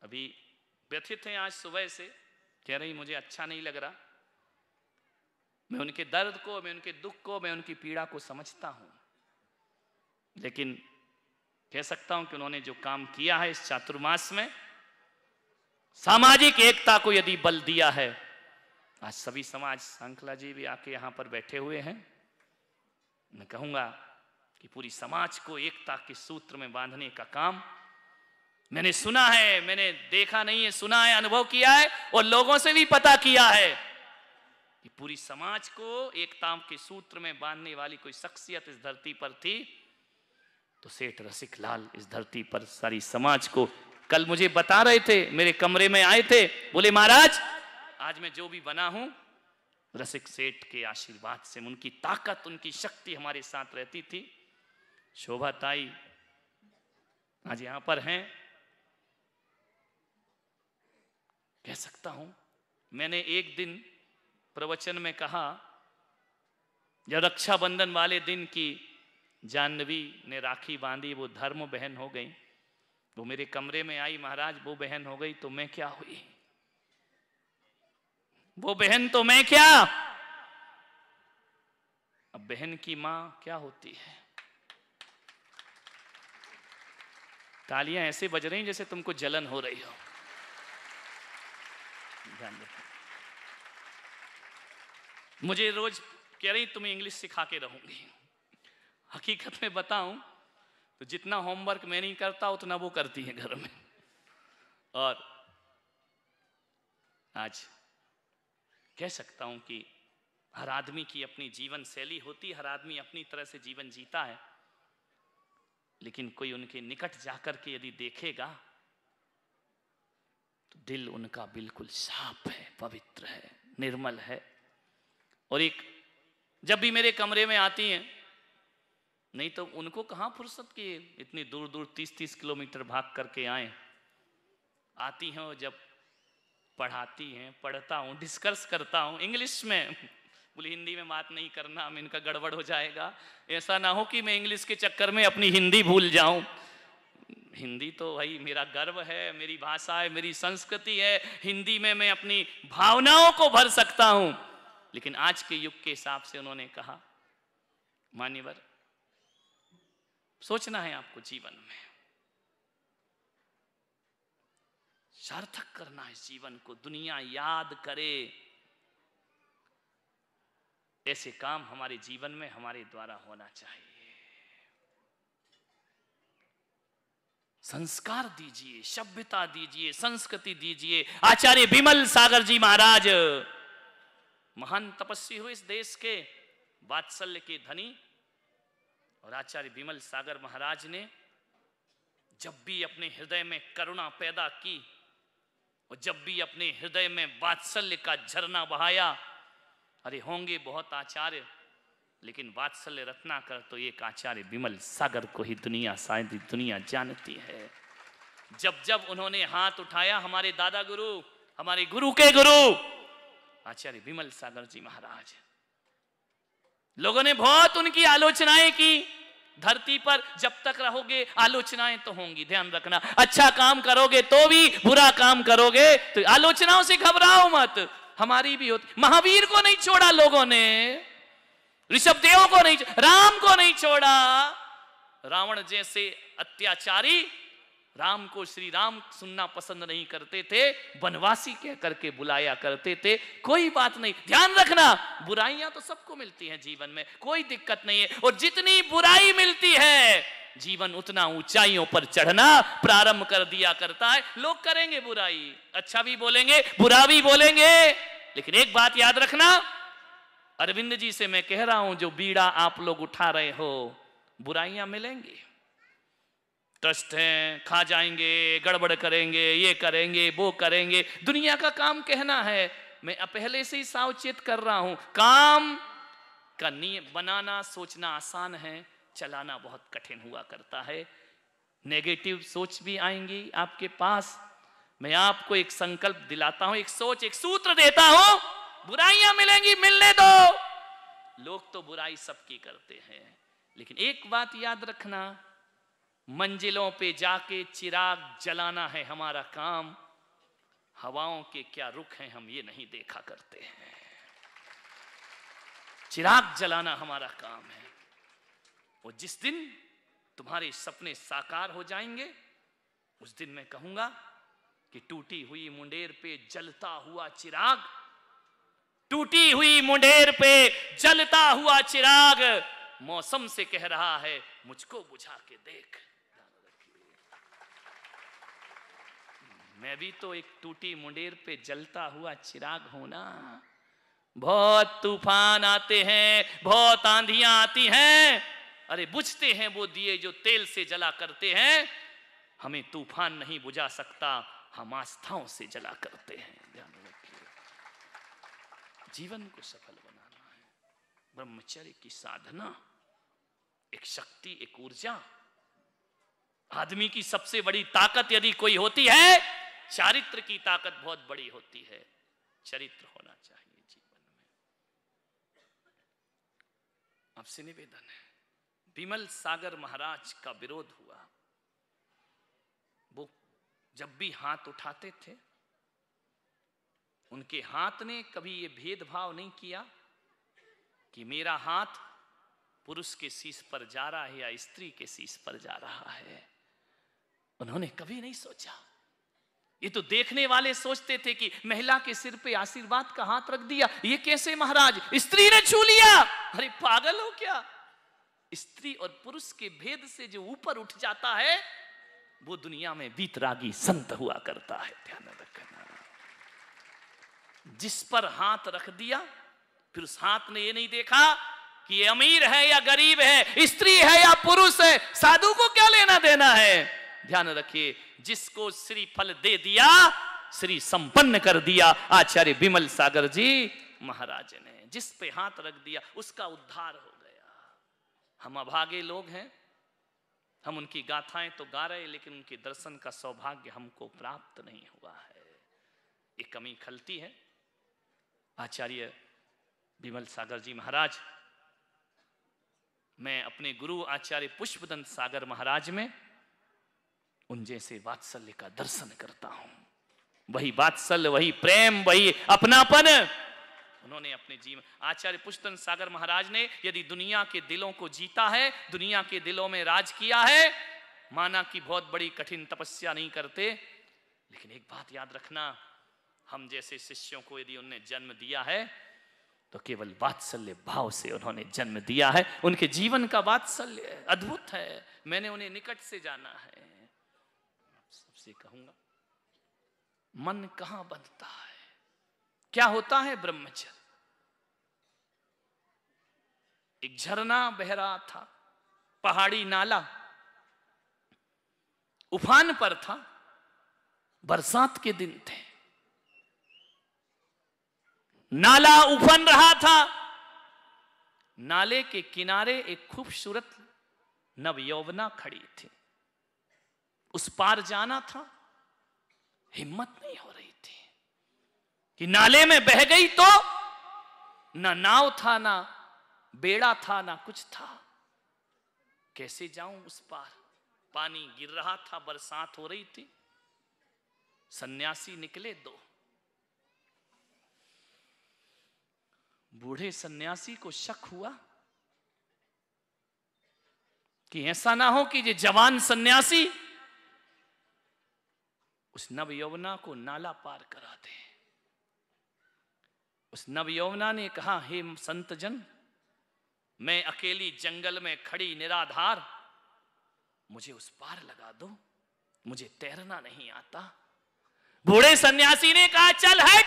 अभी व्यथित हैं आज सुबह से कह रही मुझे अच्छा नहीं लग रहा मैं उनके दर्द को मैं उनके दुख को मैं उनकी पीड़ा को समझता हूं लेकिन कह सकता हूं कि उन्होंने जो काम किया है इस चातुर्मास में सामाजिक एकता को यदि बल दिया है आज सभी समाज शंखला जी भी आके यहां पर बैठे हुए हैं मैं कहूंगा कि पूरी समाज को एकता के सूत्र में बांधने का काम मैंने सुना है मैंने देखा नहीं है सुना है अनुभव किया है और लोगों से भी पता किया है कि पूरी समाज को एकताम के सूत्र में बांधने वाली कोई शख्सियत इस धरती पर थी तो सेठ रसिक लाल इस धरती पर सारी समाज को कल मुझे बता रहे थे मेरे कमरे में आए थे बोले महाराज आज मैं जो भी बना हूं रसिक सेठ के आशीर्वाद से उनकी ताकत उनकी शक्ति हमारे साथ रहती थी शोभा ताई आज यहां पर हैं कह सकता हूं मैंने एक दिन प्रवचन में कहा जब रक्षाबंधन वाले दिन की जानवी ने राखी बांधी वो धर्म बहन हो गई वो मेरे कमरे में आई महाराज वो बहन हो गई तो मैं क्या हुई वो बहन तो मैं क्या अब बहन की मां क्या होती है तालियां ऐसे बज रही जैसे तुमको जलन हो रही हो ध्यान मुझे रोज कह रही तुम्हें इंग्लिश सिखा के रहूंगी हकीकत में बताऊं तो जितना होमवर्क मैं नहीं करता उतना वो करती है घर में और आज कह सकता हूं कि हर आदमी की अपनी जीवन शैली होती हर आदमी अपनी तरह से जीवन जीता है लेकिन कोई उनके निकट जाकर के यदि देखेगा तो दिल उनका बिल्कुल साफ है पवित्र है निर्मल है और एक जब भी मेरे कमरे में आती हैं नहीं तो उनको कहाँ फुर्सत की इतनी दूर दूर तीस तीस किलोमीटर भाग करके आए आती हैं और जब पढ़ाती हैं पढ़ता हूँ डिस्कस करता हूँ इंग्लिश में बोले हिंदी में बात नहीं करना हम इनका गड़बड़ हो जाएगा ऐसा ना हो कि मैं इंग्लिश के चक्कर में अपनी हिंदी भूल जाऊं हिंदी तो भाई मेरा गर्व है मेरी भाषा है मेरी संस्कृति है हिंदी में मैं अपनी भावनाओं को भर सकता हूं लेकिन आज के युग के हिसाब से उन्होंने कहा मान्यवर सोचना है आपको जीवन में सार्थक करना है जीवन को दुनिया याद करे ऐसे काम हमारे जीवन में हमारे द्वारा होना चाहिए संस्कार दीजिए सभ्यता दीजिए संस्कृति दीजिए आचार्य विमल सागर जी महाराज महान तपस्वी हुए इस देश के वात्सल्य के धनी और आचार्य विमल सागर महाराज ने जब भी अपने हृदय में करुणा पैदा की और जब भी अपने हृदय में वात्सल्य का झरना बहाया अरे होंगे बहुत आचार्य लेकिन वात्सल्य रत्ना कर तो एक आचार्य विमल सागर को ही दुनिया शायद दुनिया जानती है जब जब उन्होंने हाथ उठाया हमारे दादा गुरु हमारे गुरु के गुरु आचार्य विमल सागर जी महाराज लोगों ने बहुत उनकी आलोचनाएं की धरती पर जब तक रहोगे आलोचनाएं तो होंगी ध्यान रखना अच्छा काम करोगे तो भी बुरा काम करोगे तो आलोचनाओं से घबराओ मत हमारी भी होती महावीर को नहीं छोड़ा लोगों ने ऋषभ देव को नहीं राम को नहीं छोड़ा रावण जैसे अत्याचारी राम को श्री राम सुनना पसंद नहीं करते थे बनवासी कह करके बुलाया करते थे कोई बात नहीं ध्यान रखना बुराइयां तो सबको मिलती हैं जीवन में कोई दिक्कत नहीं है और जितनी बुराई मिलती है जीवन उतना ऊंचाइयों पर चढ़ना प्रारंभ कर दिया करता है लोग करेंगे बुराई अच्छा भी बोलेंगे बुरा भी बोलेंगे लेकिन एक बात याद रखना अरविंद जी से मैं कह रहा हूं जो बीड़ा आप लोग उठा रहे हो बुराइयां मिलेंगी ट्रस्ट हैं खा जाएंगे गड़बड़ करेंगे ये करेंगे वो करेंगे दुनिया का काम कहना है मैं पहले से ही सावचेत कर रहा हूं काम का नियम बनाना सोचना आसान है चलाना बहुत कठिन हुआ करता है नेगेटिव सोच भी आएंगी आपके पास मैं आपको एक संकल्प दिलाता हूं एक सोच एक सूत्र देता हूं बुराइयां मिलेंगी मिलने दो लोग तो बुराई सबकी करते हैं लेकिन एक बात याद रखना मंजिलों पे जाके चिराग जलाना है हमारा काम हवाओं के क्या रुख हैं हम ये नहीं देखा करते हैं चिराग जलाना हमारा काम है वो जिस दिन तुम्हारे सपने साकार हो जाएंगे उस दिन मैं कहूंगा कि टूटी हुई मुंडेर पे जलता हुआ चिराग टूटी हुई मुंडेर पे जलता हुआ चिराग मौसम से कह रहा है मुझको बुझा के देख मैं भी तो एक टूटी मुंडेर पे जलता हुआ चिराग हूं ना बहुत तूफान आते हैं बहुत आंधियां आती हैं अरे बुझते हैं वो दिए जो तेल से जला करते हैं हमें तूफान नहीं बुझा सकता हम आस्थाओं से जला करते हैं ध्यान रखिए जीवन को सफल बनाना है ब्रह्मचर्य की साधना एक शक्ति एक ऊर्जा आदमी की सबसे बड़ी ताकत यदि कोई होती है चारित्र की ताकत बहुत बड़ी होती है चरित्र होना चाहिए जीवन में आपसे निवेदन है विमल सागर महाराज का विरोध हुआ वो जब भी हाथ उठाते थे उनके हाथ ने कभी ये भेदभाव नहीं किया कि मेरा हाथ पुरुष के शीश पर जा रहा है या स्त्री के शीश पर जा रहा है उन्होंने कभी नहीं सोचा ये तो देखने वाले सोचते थे कि महिला के सिर पे आशीर्वाद का हाथ रख दिया ये कैसे महाराज स्त्री ने छू लिया अरे पागल हो क्या स्त्री और पुरुष के भेद से जो ऊपर उठ जाता है वो दुनिया में बीतरागी संत हुआ करता है ध्यान रखना जिस पर हाथ रख दिया फिर उस हाथ ने ये नहीं देखा कि अमीर है या गरीब है स्त्री है या पुरुष है साधु को क्या लेना देना है ध्यान रखिए जिसको श्री फल दे दिया श्री संपन्न कर दिया आचार्य विमल सागर जी महाराज ने जिस पे हाथ रख दिया उसका उद्धार हो गया हम अभागे लोग हैं हम उनकी गाथाएं तो गा रहे लेकिन उनके दर्शन का सौभाग्य हमको प्राप्त नहीं हुआ है ये कमी खलती है आचार्य विमल सागर जी महाराज मैं अपने गुरु आचार्य पुष्पदंत सागर महाराज में उन जैसे वात्सल्य का दर्शन करता हूं वही वात्सल्य वही प्रेम वही अपनापन उन्होंने अपने जीवन आचार्य पुष्तन सागर महाराज ने यदि दुनिया के दिलों को जीता है दुनिया के दिलों में राज किया है माना कि बहुत बड़ी कठिन तपस्या नहीं करते लेकिन एक बात याद रखना हम जैसे शिष्यों को यदि उनने जन्म दिया है तो केवल वात्सल्य भाव से उन्होंने जन्म दिया है उनके जीवन का वात्सल्य अद्भुत है मैंने उन्हें निकट से जाना है आपसे कहूंगा मन कहां बंधता है क्या होता है ब्रह्मचर्य एक झरना बह रहा था पहाड़ी नाला उफान पर था बरसात के दिन थे नाला उफन रहा था नाले के किनारे एक खूबसूरत नवयौवना खड़ी थी उस पार जाना था हिम्मत नहीं हो रही थी कि नाले में बह गई तो ना नाव था ना बेड़ा था ना कुछ था कैसे जाऊं उस पार पानी गिर रहा था बरसात हो रही थी सन्यासी निकले दो बूढ़े सन्यासी को शक हुआ कि ऐसा ना हो कि ये जवान सन्यासी उस नव यौवना को नाला पार करा दे उस नव यौवना ने कहा हे संत जन मैं अकेली जंगल में खड़ी निराधार मुझे उस पार लगा दो मुझे तैरना नहीं आता बूढ़े सन्यासी ने कहा चल है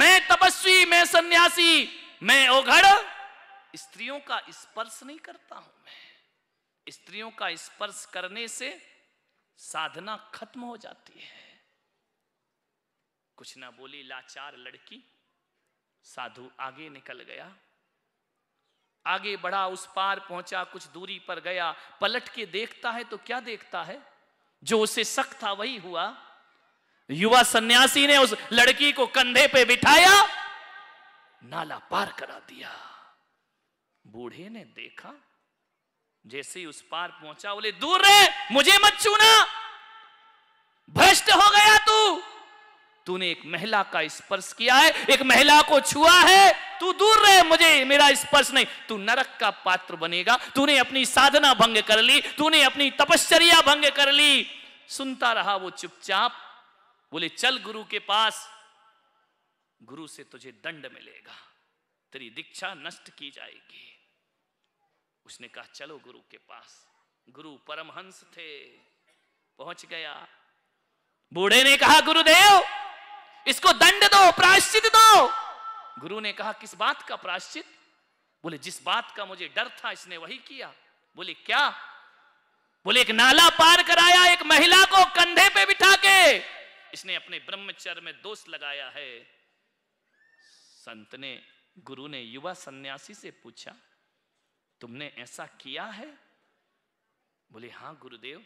मैं तपस्वी मैं सन्यासी मैं ओघड़ स्त्रियों का स्पर्श नहीं करता हूं मैं स्त्रियों का स्पर्श करने से साधना खत्म हो जाती है कुछ ना बोली लाचार लड़की साधु आगे निकल गया आगे बढ़ा उस पार पहुंचा कुछ दूरी पर गया पलट के देखता है तो क्या देखता है जो उसे शक था वही हुआ युवा सन्यासी ने उस लड़की को कंधे पे बिठाया नाला पार करा दिया बूढ़े ने देखा जैसे ही उस पार पहुंचा बोले दूर रहे मुझे मत छूना भ्रष्ट हो गया तू तूने एक महिला का स्पर्श किया है एक महिला को छुआ है तू दूर रहे मुझे मेरा स्पर्श नहीं तू नरक का पात्र बनेगा तूने अपनी साधना भंग कर ली तूने अपनी तपश्चर्या भंग कर ली सुनता रहा वो चुपचाप बोले चल गुरु के पास गुरु से तुझे दंड मिलेगा तेरी दीक्षा नष्ट की जाएगी उसने कहा चलो गुरु के पास गुरु परमहंस थे पहुंच गया बूढ़े ने कहा गुरुदेव इसको दंड दो प्राश्चित दो गुरु ने कहा किस बात का प्राश्चित बोले जिस बात का मुझे डर था इसने वही किया बोले क्या बोले एक नाला पार कराया एक महिला को कंधे पे बिठा के इसने अपने ब्रह्मचर्य में दोष लगाया है संत ने गुरु ने युवा सन्यासी से पूछा तुमने ऐसा किया है बोले हां गुरुदेव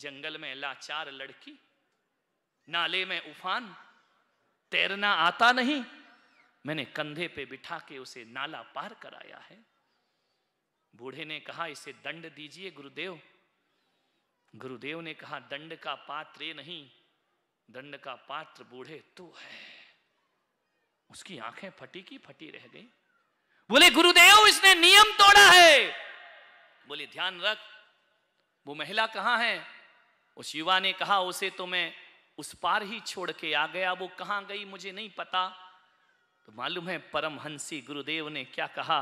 जंगल में लाचार लड़की नाले में उफान तैरना आता नहीं मैंने कंधे पे बिठा के उसे नाला पार कराया है बूढ़े ने कहा इसे दंड दीजिए गुरुदेव गुरुदेव ने कहा दंड का पात्र ये नहीं दंड का पात्र बूढ़े तू तो है उसकी आंखें फटी की फटी रह गई बोले गुरुदेव इसने नियम तोड़ा है बोले ध्यान रख वो महिला कहां है उस युवा ने कहा उसे तो मैं उस पार ही छोड़ के आ गया वो कहाँ गई मुझे नहीं पता तो मालूम है परमहंसी गुरुदेव ने क्या कहा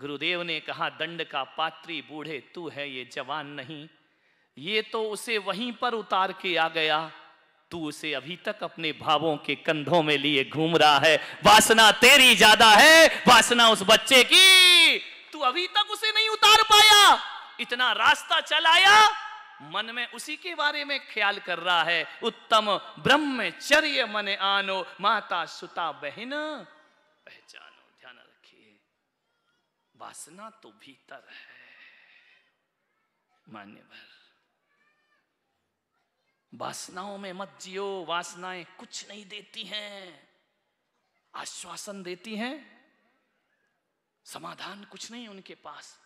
गुरुदेव ने कहा दंड का पात्री बूढ़े तू है ये जवान नहीं ये तो उसे वहीं पर उतार के आ गया तू उसे अभी तक अपने भावों के कंधों में लिए घूम रहा है वासना तेरी ज्यादा है वासना उस बच्चे की तू अभी तक उसे नहीं उतार पाया इतना रास्ता चलाया मन में उसी के बारे में ख्याल कर रहा है उत्तम ब्रह्मचर्य मन आनो माता सुता बहन पहचानो ध्यान रखिए वासना तो भीतर है मान्य भर वासनाओं में मत जियो वासनाएं कुछ नहीं देती हैं आश्वासन देती हैं समाधान कुछ नहीं उनके पास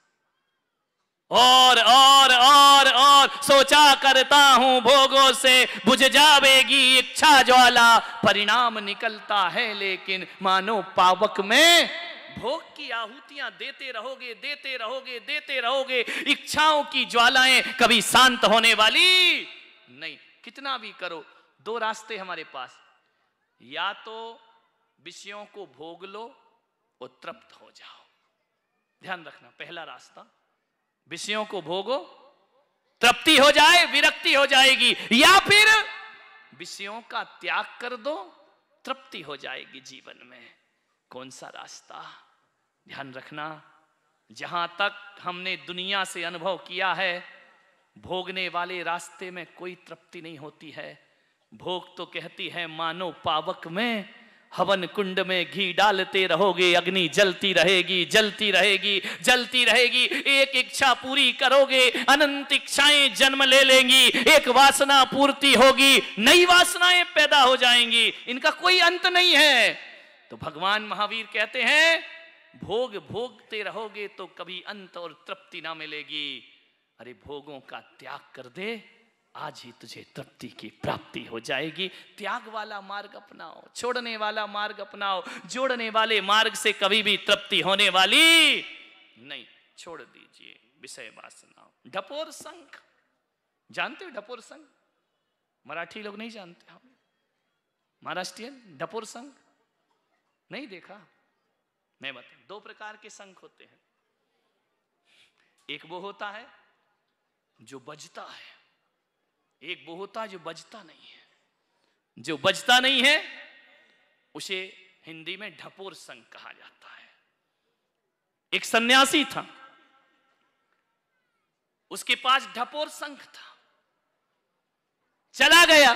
और और और और सोचा करता हूं भोगों से बुझ जावेगी इच्छा ज्वाला परिणाम निकलता है लेकिन मानो पावक में भोग की आहुतियां देते रहोगे देते रहोगे देते रहोगे इच्छाओं की ज्वालाएं कभी शांत होने वाली नहीं कितना भी करो दो रास्ते हमारे पास या तो विषयों को भोग लो और तृप्त हो जाओ ध्यान रखना पहला रास्ता विषयों को भोगो तृप्ति हो जाए विरक्ति हो जाएगी या फिर विषयों का त्याग कर दो तृप्ति हो जाएगी जीवन में कौन सा रास्ता ध्यान रखना जहां तक हमने दुनिया से अनुभव किया है भोगने वाले रास्ते में कोई तृप्ति नहीं होती है भोग तो कहती है मानो पावक में हवन कुंड में घी डालते रहोगे अग्नि जलती रहेगी जलती रहेगी जलती रहेगी एक इच्छा पूरी करोगे अनंत इच्छाएं जन्म ले लेंगी एक वासना पूर्ति होगी नई वासनाएं पैदा हो जाएंगी इनका कोई अंत नहीं है तो भगवान महावीर कहते हैं भोग भोगते रहोगे तो कभी अंत और तृप्ति ना मिलेगी अरे भोगों का त्याग कर दे आज ही तुझे तृप्ति की प्राप्ति हो जाएगी त्याग वाला मार्ग अपनाओ छोड़ने वाला मार्ग अपनाओ जोड़ने वाले मार्ग से कभी भी तृप्ति होने वाली नहीं छोड़ दीजिए विषय वासना ढपोर संख जानते हो ढपोर संघ मराठी लोग नहीं जानते हम महाराष्ट्रियन ढपोर संघ नहीं देखा मैं बता दो प्रकार के संघ होते हैं एक वो होता है जो बजता है एक वो होता है जो बजता नहीं है जो बजता नहीं है उसे हिंदी में ढपोर संघ कहा जाता है एक सन्यासी था उसके पास ढपोर संघ था चला गया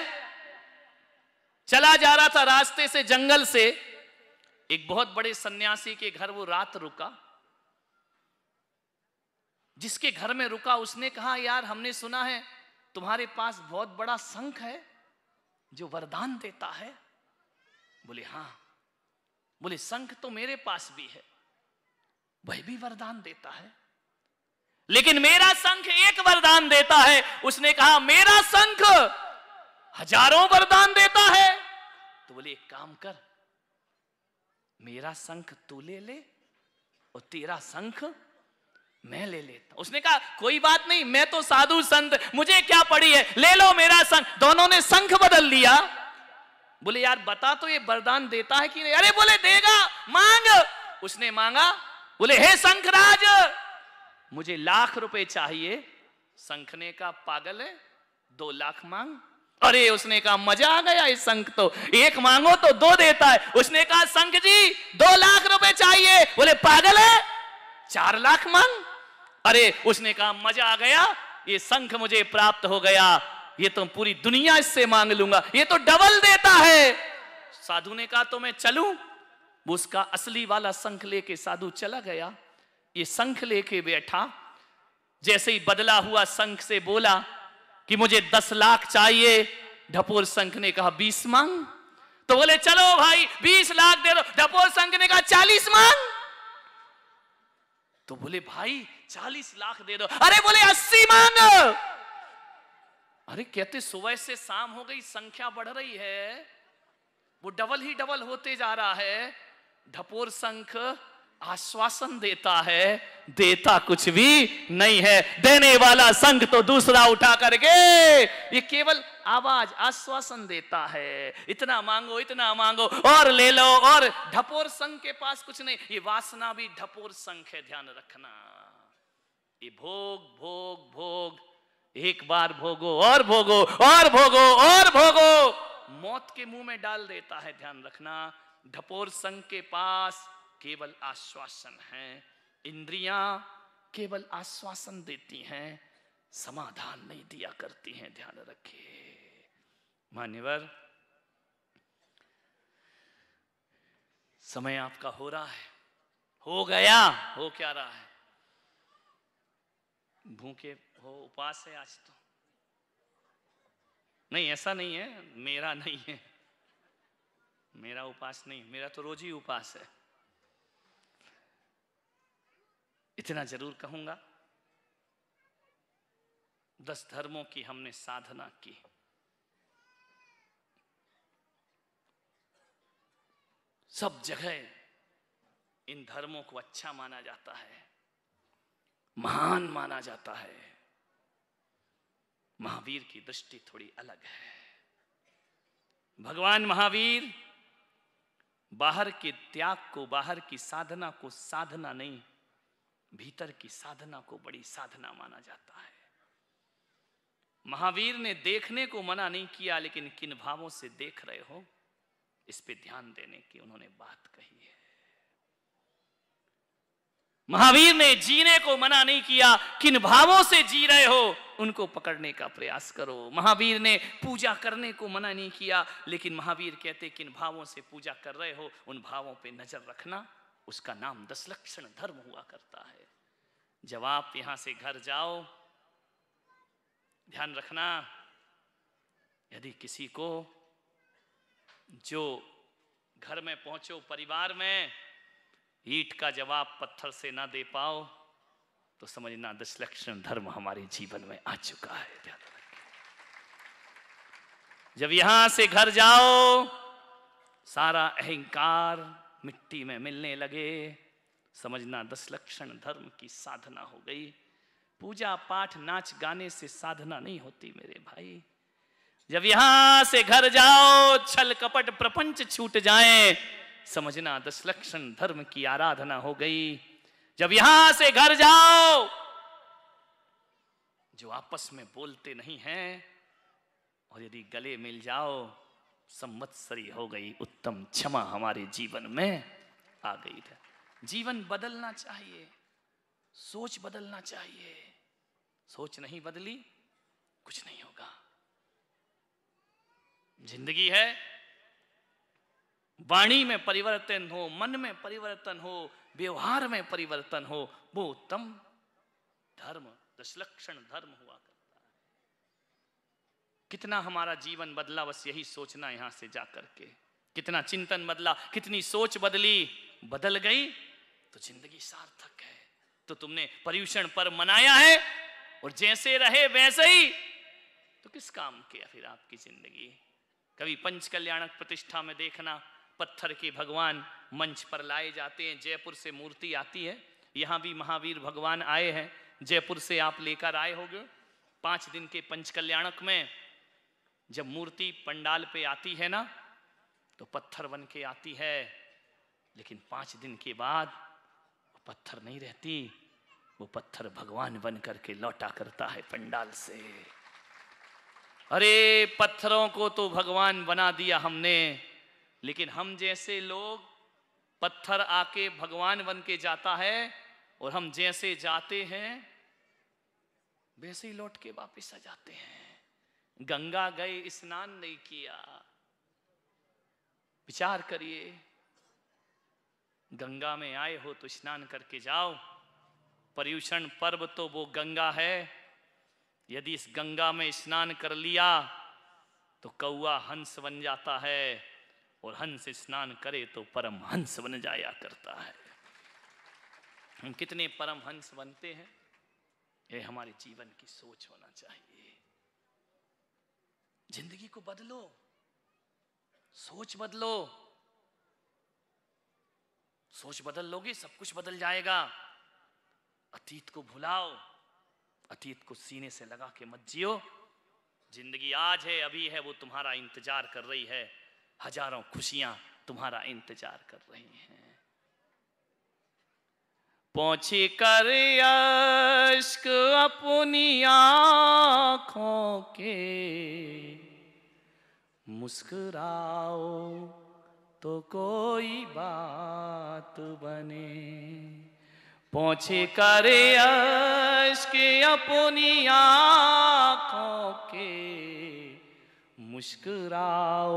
चला जा रहा था रास्ते से जंगल से एक बहुत बड़े सन्यासी के घर वो रात रुका जिसके घर में रुका उसने कहा यार हमने सुना है तुम्हारे पास बहुत बड़ा संख है जो वरदान देता है बोले हाँ बोले संख तो मेरे पास भी है वह भी वरदान देता है लेकिन मेरा संख एक वरदान देता है उसने कहा मेरा संख हजारों वरदान देता है तो बोले एक काम कर मेरा संख तू ले ले और तेरा संख मैं ले लेता उसने कहा कोई बात नहीं मैं तो साधु संत मुझे क्या पड़ी है ले लो मेरा संघ दोनों ने संख बदल लिया बोले यार बता तो ये वरदान देता है कि नहीं अरे बोले देगा मांग उसने मांगा बोले हे शंखराज मुझे लाख रुपए चाहिए संखने का पागल है दो लाख मांग अरे उसने कहा मजा आ गया इस संख तो एक मांगो तो दो देता है उसने कहा संख जी दो लाख रुपए चाहिए बोले पागल है चार लाख मांग अरे उसने कहा मजा आ गया ये संख मुझे प्राप्त हो गया ये तो पूरी दुनिया इससे मांग लूंगा ये तो डबल देता है साधु ने कहा तो मैं चलू उसका असली वाला संख लेके साधु चला गया ये संख लेके बैठा जैसे ही बदला हुआ संख से बोला कि मुझे दस लाख चाहिए ढपोर संख ने कहा बीस मांग तो बोले चलो भाई बीस लाख दे दो ढपोर संख ने कहा चालीस मांग तो बोले भाई चालीस लाख दे दो अरे बोले अस्सी मांग अरे कहते सुबह से शाम हो गई संख्या बढ़ रही है वो डबल ही डबल होते जा रहा है ढपोर संख आश्वासन देता है देता कुछ भी नहीं है देने वाला संघ तो दूसरा उठा करके ये केवल आवाज आश्वासन देता है इतना मांगो इतना मांगो और ले लो और ढपोर संघ के पास कुछ नहीं ये वासना भी ढपोर संघ है ध्यान रखना ये भोग भोग भोग एक बार भोगो और भोगो और भोगो और भोगो मौत के मुंह में डाल देता है ध्यान रखना ढपोर संघ के पास केवल आश्वासन है इंद्रियां केवल आश्वासन देती हैं समाधान नहीं दिया करती हैं ध्यान रखिए मान्यवर समय आपका हो रहा है हो गया हो क्या रहा है भूखे हो उपास है आज तो नहीं ऐसा नहीं है मेरा नहीं है मेरा उपास नहीं मेरा तो रोज ही उपास है इतना जरूर कहूंगा दस धर्मों की हमने साधना की सब जगह इन धर्मों को अच्छा माना जाता है महान माना जाता है महावीर की दृष्टि थोड़ी अलग है भगवान महावीर बाहर के त्याग को बाहर की साधना को साधना नहीं भीतर की साधना को बड़ी साधना माना जाता है महावीर ने देखने को मना नहीं किया लेकिन किन भावों से देख रहे हो इस पे ध्यान देने की उन्होंने बात कही है महावीर ने जीने को मना नहीं किया किन भावों से जी रहे हो उनको पकड़ने का प्रयास करो महावीर ने पूजा करने को मना नहीं किया लेकिन महावीर कहते किन भावों से पूजा कर रहे हो उन भावों पे नजर रखना उसका नाम दस लक्षण धर्म हुआ करता है जब आप यहां से घर जाओ ध्यान रखना यदि किसी को जो घर में पहुंचो परिवार में ईट का जवाब पत्थर से ना दे पाओ तो समझना दशलक्षण धर्म हमारे जीवन में आ चुका है जब यहां से घर जाओ सारा अहंकार मिट्टी में मिलने लगे समझना दस लक्षण धर्म की साधना हो गई पूजा पाठ नाच गाने से साधना नहीं होती मेरे भाई जब यहां से घर जाओ छल कपट प्रपंच छूट जाए समझना दस लक्षण धर्म की आराधना हो गई जब यहां से घर जाओ जो आपस में बोलते नहीं हैं और यदि गले मिल जाओ संवत्सरी हो गई उत्तम क्षमा हमारे जीवन में आ गई है जीवन बदलना चाहिए सोच बदलना चाहिए सोच नहीं बदली कुछ नहीं होगा जिंदगी है वाणी में परिवर्तन हो मन में परिवर्तन हो व्यवहार में परिवर्तन हो वो उत्तम धर्म दशलक्षण धर्म हुआ करता है कितना हमारा जीवन बदला बस यही सोचना यहां से जा करके कितना चिंतन बदला कितनी सोच बदली बदल गई तो जिंदगी सार्थक है तो तुमने पर्यूषण पर मनाया है और जैसे रहे वैसे ही तो किस काम के फिर आपकी जिंदगी कभी पंच कल्याणक प्रतिष्ठा में देखना पत्थर के भगवान मंच पर लाए जाते हैं जयपुर से मूर्ति आती है यहाँ भी महावीर भगवान आए हैं जयपुर से आप लेकर आए गए पांच दिन के पंच कल्याणक में जब मूर्ति पंडाल पे आती है ना तो पत्थर बन के आती है लेकिन पांच दिन के बाद वो पत्थर नहीं रहती वो पत्थर भगवान बन करके लौटा करता है पंडाल से अरे पत्थरों को तो भगवान बना दिया हमने लेकिन हम जैसे लोग पत्थर आके भगवान बन के जाता है और हम जैसे जाते हैं वैसे ही लौट के वापस आ जाते हैं गंगा गए स्नान नहीं किया विचार करिए गंगा में आए हो तो स्नान करके जाओ पर्यूषण पर्व तो वो गंगा है यदि इस गंगा में स्नान कर लिया तो कौआ हंस बन जाता है और हंस स्नान करे तो परम हंस बन जाया करता है हम कितने परम हंस बनते हैं ये हमारे जीवन की सोच होना चाहिए जिंदगी को बदलो सोच बदलो सोच बदल लोगे सब कुछ बदल जाएगा अतीत को भुलाओ अतीत को सीने से लगा के मत जियो जिंदगी आज है अभी है वो तुम्हारा इंतजार कर रही है हजारों खुशियां तुम्हारा इंतजार कर रही हैं पहुंची कर अश्क अपनी आंखों के मुस्कुराओ तो कोई बात बने पहुंचे करे अश्क अपनी आंखों के मुस्कुराओ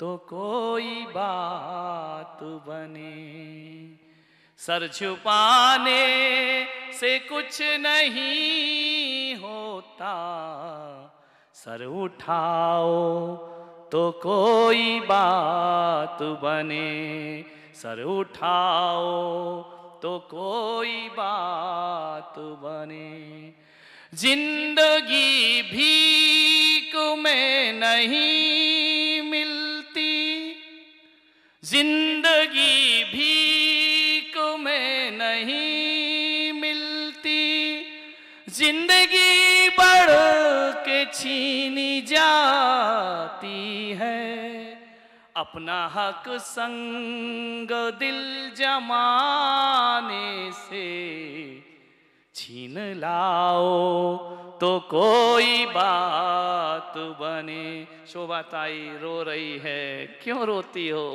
तो कोई बात बने सर छुपाने से कुछ नहीं होता सर उठाओ तो कोई बात बने सर उठाओ तो कोई बात बने जिंदगी भी में नहीं मिलती जिंदगी भी में नहीं मिलती जिंदगी बढ़ के छीनी जाती है अपना हक संग दिल जमाने से छीन लाओ तो कोई बात बने शोभा ताई रो रही है क्यों रोती हो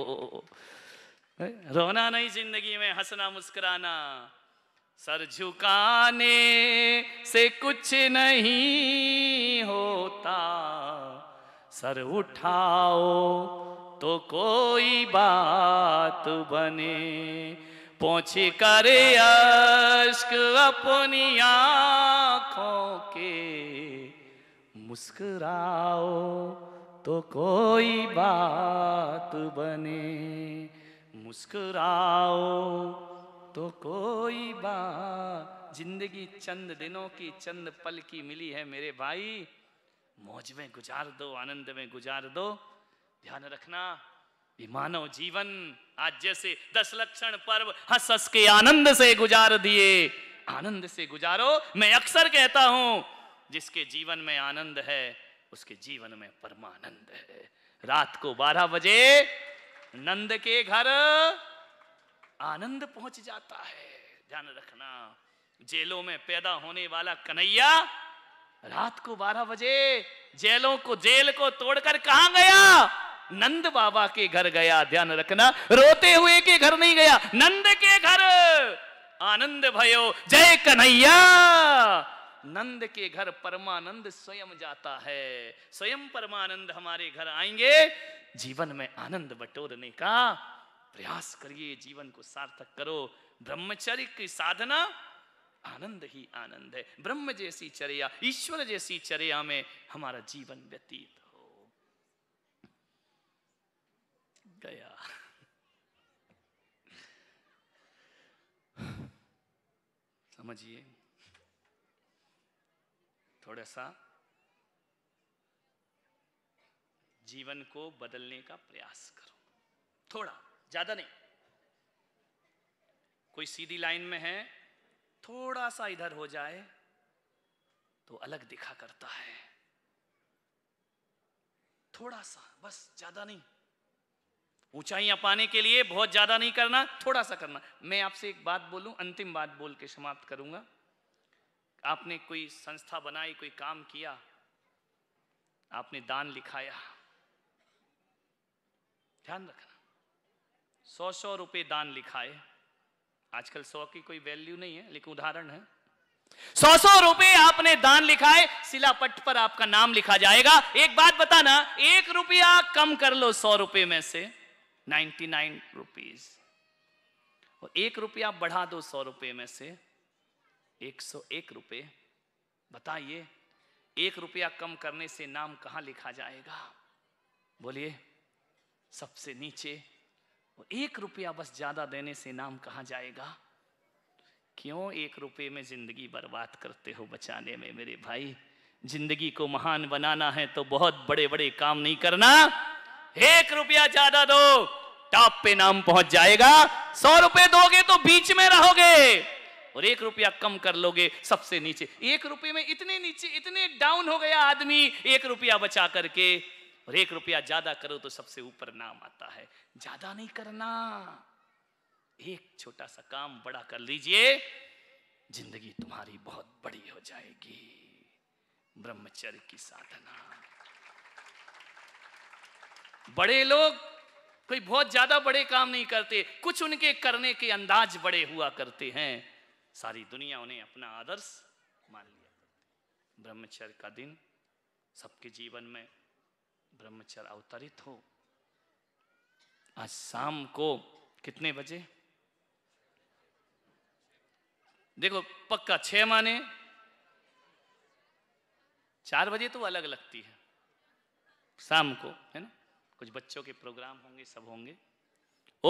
रोना नहीं जिंदगी में हंसना मुस्कुराना सर झुकाने से कुछ नहीं होता सर उठाओ तो कोई बात बने पहुंची करे अश्क अपनी आंखों के मुस्कुराओ तो कोई बात बने मुस्कुराओ तो कोई बात जिंदगी चंद दिनों की चंद पल की मिली है मेरे भाई मौज में गुजार दो आनंद में गुजार दो ध्यान रखना मानव जीवन आज जैसे दस लक्षण पर्व हंस हंस के आनंद से गुजार दिए आनंद से गुजारो मैं अक्सर कहता हूं जिसके जीवन में आनंद है उसके जीवन में परमानंद है रात को बारह बजे नंद के घर आनंद पहुंच जाता है ध्यान रखना जेलों में पैदा होने वाला कन्हैया रात को बारह बजे जेलों को जेल को तोड़कर कहा गया नंद बाबा के घर गया ध्यान रखना रोते हुए के घर नहीं गया नंद के घर आनंद भयो जय कन्हैया नंद के घर परमानंद स्वयं जाता है स्वयं परमानंद हमारे घर आएंगे जीवन में आनंद बटोरने का प्रयास करिए जीवन को सार्थक करो ब्रह्मचर्य की साधना आनंद ही आनंद है ब्रह्म जैसी चर्या ईश्वर जैसी चर्या में हमारा जीवन व्यतीत गया समझिए थोड़ा सा जीवन को बदलने का प्रयास करो थोड़ा ज्यादा नहीं कोई सीधी लाइन में है थोड़ा सा इधर हो जाए तो अलग दिखा करता है थोड़ा सा बस ज्यादा नहीं ऊंचाइयां पाने के लिए बहुत ज़्यादा नहीं करना थोड़ा सा करना मैं आपसे एक बात बोलूं अंतिम बात बोल के समाप्त करूंगा आपने कोई संस्था बनाई कोई काम किया आपने दान लिखाया ध्यान रखना सौ सौ रुपये दान लिखाए आजकल सौ की कोई वैल्यू नहीं है लेकिन उदाहरण है सौ सौ रुपए आपने दान लिखाए शिलापट पर आपका नाम लिखा जाएगा एक बात बताना एक रुपया कम कर लो सौ रुपए में से नाइन रुपीज और एक रुपया बढ़ा दो सौ रुपये में से एक सौ एक रुपये बताइए एक रुपया कम करने से नाम कहाँ लिखा जाएगा बोलिए सबसे नीचे और एक रुपया बस ज़्यादा देने से नाम कहाँ जाएगा क्यों एक रुपये में ज़िंदगी बर्बाद करते हो बचाने में मेरे भाई ज़िंदगी को महान बनाना है तो बहुत बड़े बड़े काम नहीं करना एक रुपया ज्यादा दो टॉप पे नाम पहुंच जाएगा सौ रुपए दोगे तो बीच में रहोगे और एक रुपया कम कर लोगे सबसे नीचे एक रुपये में इतने नीचे इतने डाउन हो गया आदमी एक रुपया बचा करके और एक रुपया ज्यादा करो तो सबसे ऊपर नाम आता है ज्यादा नहीं करना एक छोटा सा काम बड़ा कर लीजिए जिंदगी तुम्हारी बहुत बड़ी हो जाएगी ब्रह्मचर्य की साधना बड़े लोग कोई बहुत ज्यादा बड़े काम नहीं करते कुछ उनके करने के अंदाज बड़े हुआ करते हैं सारी दुनिया उन्हें अपना आदर्श मान लिया करती ब्रह्मचर्य का दिन सबके जीवन में ब्रह्मचर्य अवतरित हो आज शाम को कितने बजे देखो पक्का छह माने चार बजे तो अलग लगती है शाम को है ना कुछ बच्चों के प्रोग्राम होंगे सब होंगे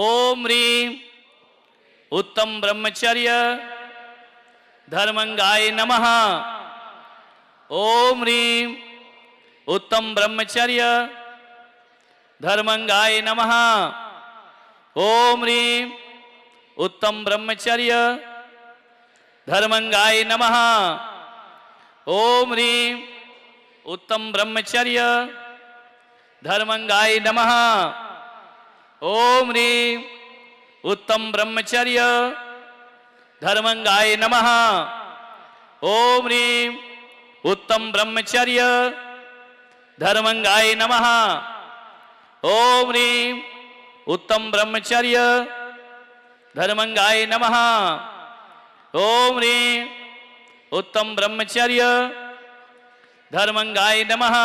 ओम रीम उत्तम ब्रह्मचर्य धर्मंगाय नमः ओम रीम उत्तम ब्रह्मचर्य धर्मंगाय नमः ओम रीम उत्तम ब्रह्मचर्य धर्मंगाय नमः ओम रीम उत्तम ब्रह्मचर्य धर्मंगाय नमः ओम रीम उत्तम ब्रह्मचर्य धर्मंगाय नमः ओम रीम उत्तम ब्रह्मचर्य धर्मंगाय नमः ओम रीम उत्तम ब्रह्मचर्य धर्मंगाय नमः ओम रीम उत्तम ब्रह्मचर्य धर्मंगाय नमः